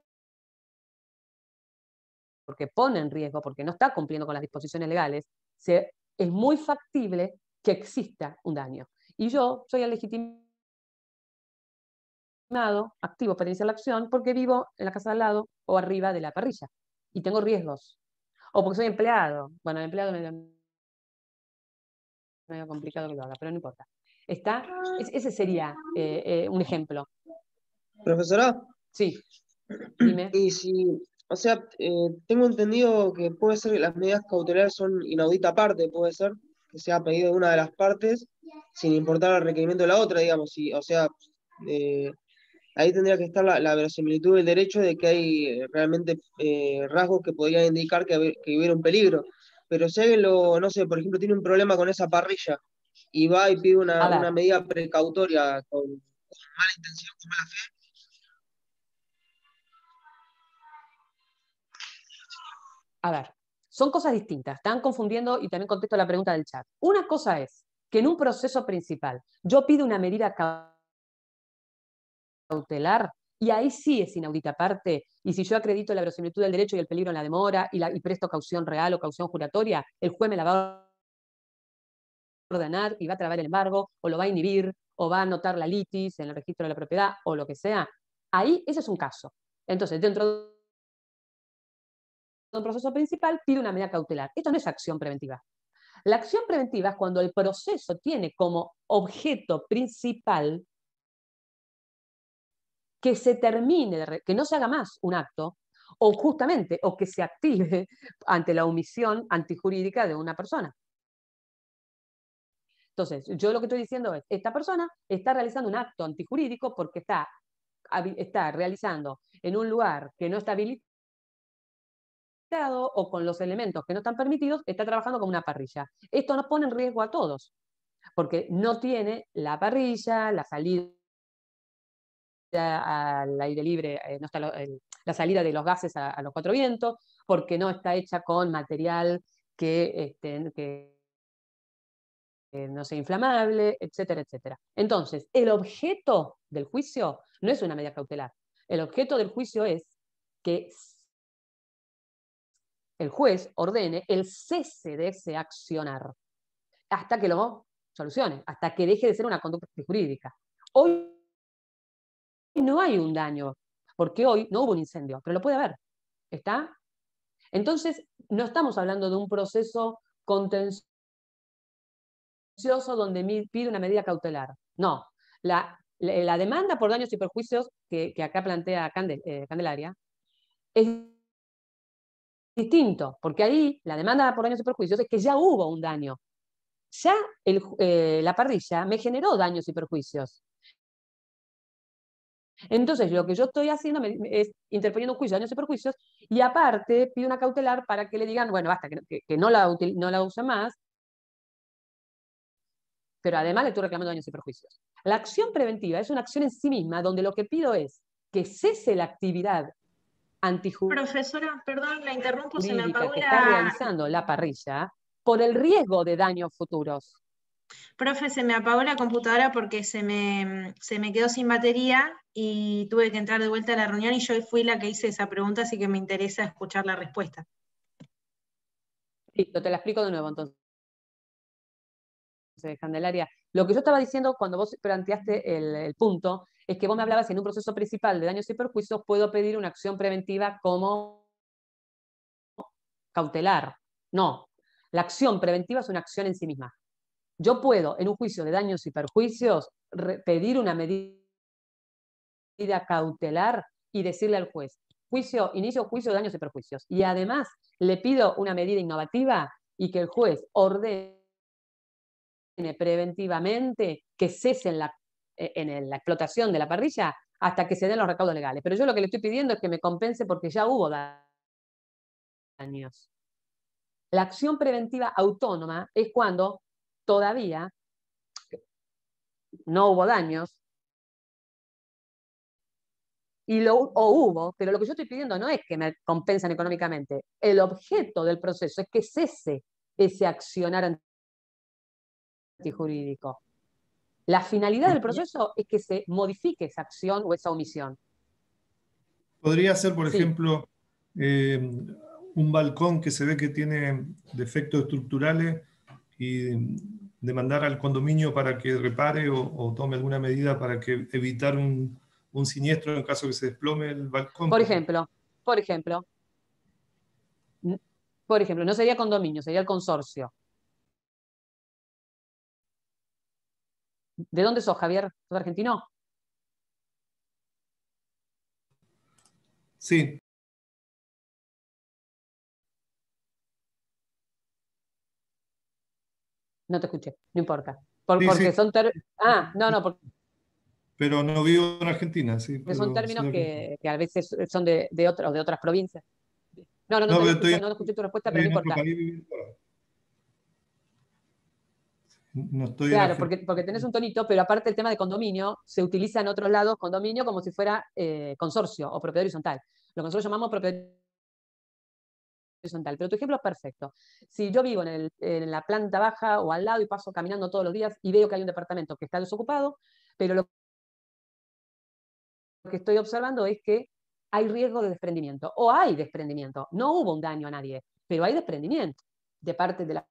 porque pone en riesgo, porque no está cumpliendo con las disposiciones legales, es muy factible que exista un daño. Y yo soy el legitimado, activo para iniciar la acción, porque vivo en la casa al lado o arriba de la parrilla y tengo riesgos. O porque soy empleado. Bueno, el empleado me medio complicado que lo haga, pero no importa. Está, ese sería eh, eh, un ejemplo. Profesora. Sí. Dime. Y si o sea,
eh, tengo entendido que puede ser que las medidas cautelares son inaudita parte, puede ser que sea pedido de una de las partes sin importar el requerimiento de la otra, digamos. Y, o sea, eh, ahí tendría que estar la, la, verosimilitud del derecho de que hay eh, realmente rasgos que podrían indicar que, hubiera un peligro. Pero si alguien lo, no sé, por ejemplo, tiene un problema con esa parrilla y va y pide una, medida precautoria con, con mala
intención, con mala fe, a ver, son cosas distintas, están confundiendo y también contesto la pregunta del chat. Una cosa es que en un proceso principal yo pido una medida cautelar y ahí sí es inaudita parte. Y si yo acredito la verosimilitud del derecho y el peligro en la demora y, presto caución real o caución juratoria, el juez me la va a ordenar y va a trabar el embargo o lo va a inhibir o va a anotar la litis en el registro de la propiedad o lo que sea. Ahí ese es un caso. Entonces, dentro de un proceso principal, pide una medida cautelar. Esto no es acción preventiva. La acción preventiva es cuando el proceso tiene como objeto principal que se termine, que no se haga más un acto, o justamente, o que se active ante la omisión antijurídica de una persona. Entonces, yo lo que estoy diciendo es, esta persona está realizando un acto antijurídico porque está, está realizando en un lugar que no está habilitado o con los elementos que no están permitidos, está trabajando como una parrilla. Esto nos pone en riesgo a todos, porque no tiene la parrilla, la salida al aire libre, eh, la salida de los gases a, los cuatro vientos, porque no está hecha con material este, que, que no sea inflamable, etcétera, etcétera. Entonces, el objeto del juicio no es una medida cautelar. El objeto del juicio es que el juez ordene el cese de ese accionar hasta que lo solucione, hasta que deje de ser una conducta jurídica. Hoy no hay un daño, porque hoy no hubo un incendio, pero lo puede haber. ¿Está? Entonces, no estamos hablando de un proceso contencioso donde pide una medida cautelar. No. La, demanda por daños y perjuicios que, acá plantea eh, Candelaria es distinto, porque ahí la demanda por daños y perjuicios es que ya hubo un daño. Ya eh, la parrilla me generó daños y perjuicios. Entonces, lo que yo estoy haciendo es interponiendo un juicio daños y perjuicios y aparte pido una cautelar para que le digan, bueno, basta, que, no, la no la use más, pero además le estoy reclamando daños y perjuicios. La acción preventiva es una acción en sí misma donde lo que pido es que cese la actividad Profesora, perdón, la interrumpo, se me apagó que está realizando la parrilla por el riesgo de daños futuros.
Profe, se me apagó la computadora porque se me, se me quedó sin
batería y tuve que entrar de vuelta a la reunión y yo fui la que hice esa pregunta, así que me interesa escuchar la respuesta. Listo, te la explico de nuevo entonces. Candelaria, lo que yo estaba diciendo cuando vos planteaste el punto es que vos me hablabas en un proceso principal de daños y perjuicios, puedo pedir una acción preventiva como cautelar. No, la acción preventiva es una acción en sí misma. Yo puedo, en un juicio de daños y perjuicios, pedir una medida cautelar y decirle al juez, juicio, inicio juicio de daños y perjuicios. Y además le pido una medida innovativa y que el juez ordene preventivamente que cesen la eh, en la explotación de la parrilla hasta que se den los recaudos legales. Pero yo lo que le estoy pidiendo es que me compense porque ya hubo daños. La acción preventiva autónoma es cuando todavía no hubo daños, y lo, o hubo, pero lo que yo estoy pidiendo no es que me compensen económicamente. El objeto del proceso es que cese ese accionar antijurídico. La finalidad del proceso es que se modifique esa acción o esa omisión.
Podría ser, por ejemplo, eh, un balcón que se ve que tiene defectos estructurales y demandar al condominio para que repare o, tome alguna medida para que evitar un, un, siniestro en caso que se desplome el balcón.
Por ejemplo, por ejemplo, por ejemplo, no sería condominio, sería el consorcio. ¿De dónde sos, Javier? ¿Sos argentino? Sí. No te escuché, no importa. Por, porque sí. son Ah, no, no,
pero no vivo en Argentina, sí. Pero son términos que,
que, a veces son de, de, otro, de otras provincias. No, no, no, no, escuché, no, no escuché, tu respuesta, pero no importa claro, porque, porque tenés un tonito, pero aparte el tema de condominio se utiliza en otros lados condominio como si fuera eh, consorcio o propiedad horizontal. Lo que nosotros llamamos propiedad horizontal. Pero tu ejemplo es perfecto. Si yo vivo en, en la planta baja o al lado y paso caminando todos los días y veo que hay un departamento que está desocupado, pero lo que estoy observando es que hay riesgo de desprendimiento o hay desprendimiento. No hubo un daño a nadie, pero hay desprendimiento de parte de la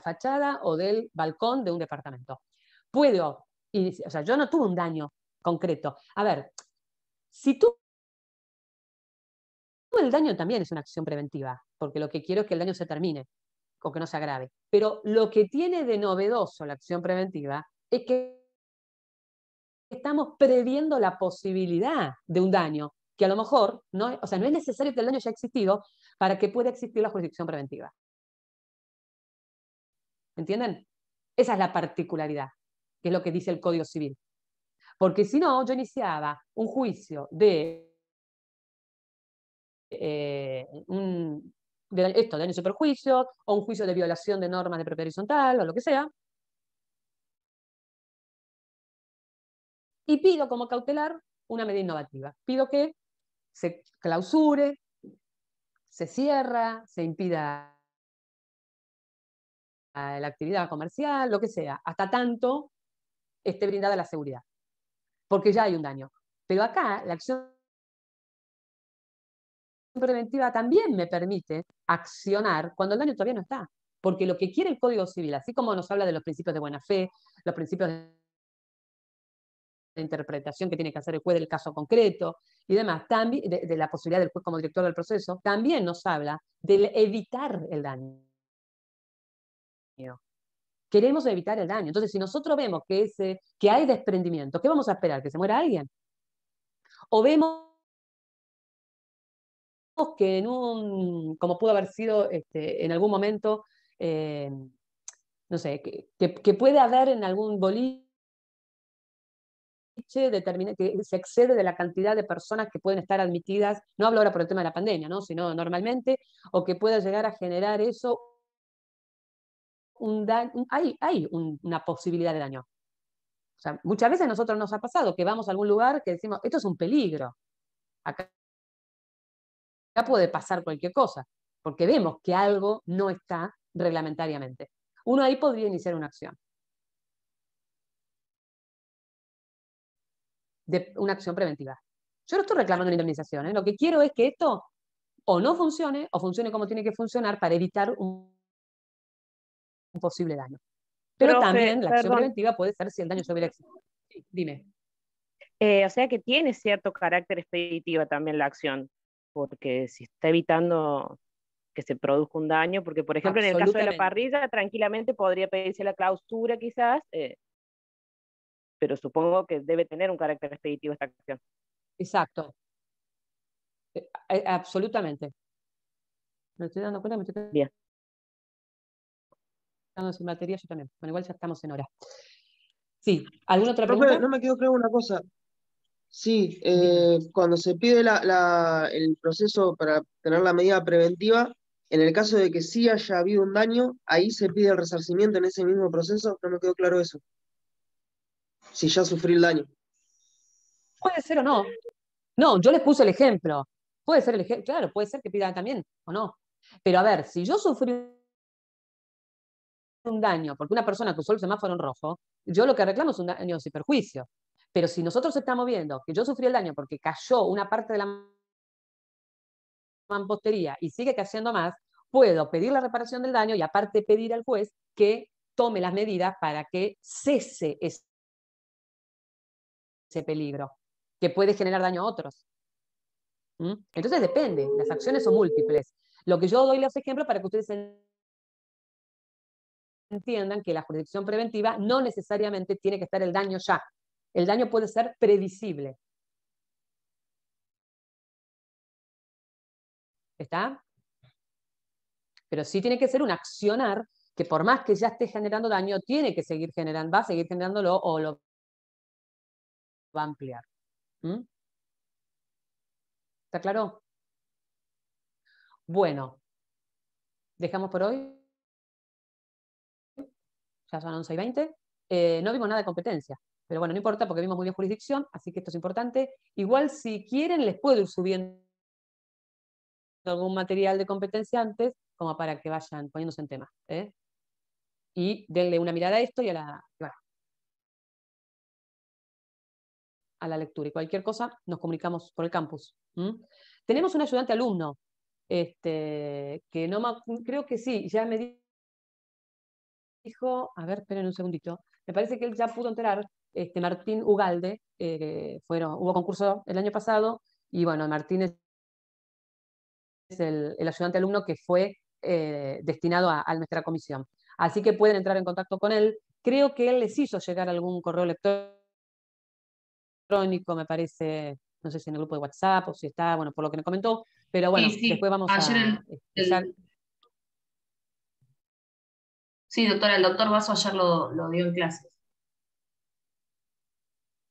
fachada o del balcón de un departamento. Puedo, y, o sea, yo no tuve un daño concreto. A ver, si tú el daño también es una acción preventiva, porque lo que quiero es que el daño se termine o que no se agrave. Pero lo que tiene de novedoso la acción preventiva es que estamos previendo la posibilidad de un daño, que a lo mejor no, o sea, no es necesario que el daño haya existido para que pueda existir la jurisdicción preventiva. ¿Entienden? Esa es la particularidad, que es lo que dice el Código Civil. Porque si no, yo iniciaba un juicio de, eh, de esto, daños y perjuicios, o un juicio de violación de normas de propiedad horizontal, o lo que sea. Y pido como cautelar una medida innovativa. Pido que se clausure, se cierra, se impida la actividad comercial, lo que sea, hasta tanto esté brindada la seguridad, porque ya hay un daño. Pero acá la acción preventiva también me permite accionar cuando el daño todavía no está, porque lo que quiere el Código Civil, así como nos habla de los principios de buena fe, los principios de interpretación que tiene que hacer el juez del caso concreto y demás, también de, la posibilidad del juez como director del proceso, también nos habla de evitar el daño. Queremos evitar el daño. Entonces, si nosotros vemos que, ese, que hay desprendimiento, ¿qué vamos a esperar? ¿Que se muera alguien? O vemos que en un, como pudo haber sido este, en algún momento, eh, no sé, que, puede haber en algún boliche que se excede de la cantidad de personas que pueden estar admitidas, no hablo ahora por el tema de la pandemia, sino normalmente, o que pueda llegar a generar eso hay, una posibilidad de daño. muchas veces a nosotros nos ha pasado que vamos a algún lugar que decimos, esto es un peligro. Acá, puede pasar cualquier cosa, porque vemos que algo no está reglamentariamente. Uno ahí podría iniciar una acción. una acción preventiva. Yo no estoy reclamando una indemnización, ¿eh? lo que quiero es que esto o no funcione o funcione como tiene que funcionar para evitar un posible daño. Pero también eh, la acción preventiva puede ser si el daño sobre hubiera existido. dime. Eh, o sea que tiene cierto carácter expeditivo también la acción, porque si está evitando que se produzca un daño, porque por ejemplo en el caso de la parrilla tranquilamente podría pedirse la clausura quizás, eh, pero supongo que debe tener un carácter expeditivo esta acción. Exacto. absolutamente. Me estoy dando cuenta, me estoy estando sin batería, yo también. Bueno, igual ya estamos en hora. Sí, ¿alguna otra pregunta? no me quedó claro una cosa.
Sí, eh, cuando se pide el proceso para tener la medida preventiva, en el caso de que sí haya habido un daño, ahí se pide el resarcimiento en ese mismo proceso, no me quedó claro eso. Si ya
sufrí el daño. Puede ser o no. No, yo les puse el ejemplo. Puede ser el ejemplo, claro, puede ser que pidan también o no. Pero a ver, si yo sufrí un daño, porque una persona usó el semáforo en rojo, yo lo que reclamo es un daño sin perjuicio. Pero si nosotros estamos viendo que yo sufrí el daño porque cayó una parte de la mampostería y sigue cayendo más, puedo pedir la reparación del daño y aparte pedir al juez que tome las medidas para que cese ese peligro que puede generar daño a otros. ¿Mm? Entonces depende, las acciones son múltiples. Lo que yo doy los ejemplos para que ustedes entiendan que la jurisdicción preventiva no necesariamente tiene que estar el daño ya. El daño puede ser previsible. ¿Está? Pero sí tiene que ser un accionar que por más que ya esté generando daño, tiene que seguir generando, va a seguir generándolo o lo va a ampliar. ¿Mm? ¿Está claro? Bueno, dejamos por hoy ya son 11 y 20, eh, no vimos nada de competencia. Pero bueno, no importa porque vimos muy bien jurisdicción, así que esto es importante. Igual si quieren les puedo ir subiendo algún material de competencia antes, como para que vayan poniéndose en tema. ¿eh? Y denle una mirada a esto y a la, a la lectura. Y cualquier cosa nos comunicamos por el campus. Tenemos un ayudante alumno, este, que no creo que sí, ya me dijo, a ver, esperen un segundito, me parece que él ya pudo enterar, este, Martín Ugalde, eh, fueron, hubo concurso el año pasado, y bueno, Martín es el, ayudante alumno que fue eh, destinado a, nuestra comisión. Así que pueden entrar en contacto con él. Creo que él les hizo llegar algún correo electrónico, me parece, no sé si en el grupo de WhatsApp o si está, bueno, por lo que me comentó, pero bueno, después vamos a... Sí, doctora, el doctor Vaso ayer lo, dio en clases.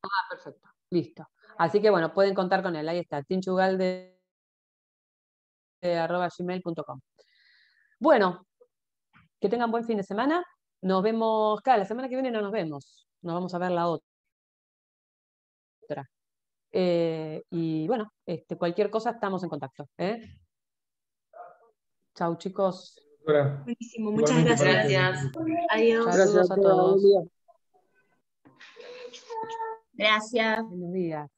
Ah, perfecto, listo. Así que bueno, pueden contar con él, ahí está, tinchugalde Bueno, que tengan buen fin de semana. Nos vemos, claro, la semana que viene no nos vemos, nos vamos a ver la otra. Eh, y bueno, este, cualquier cosa estamos en contacto. ¿eh? Chau chicos. Hola. Buenísimo, muchas gracias. gracias. Adiós. Gracias a todos. Gracias. Buenos días.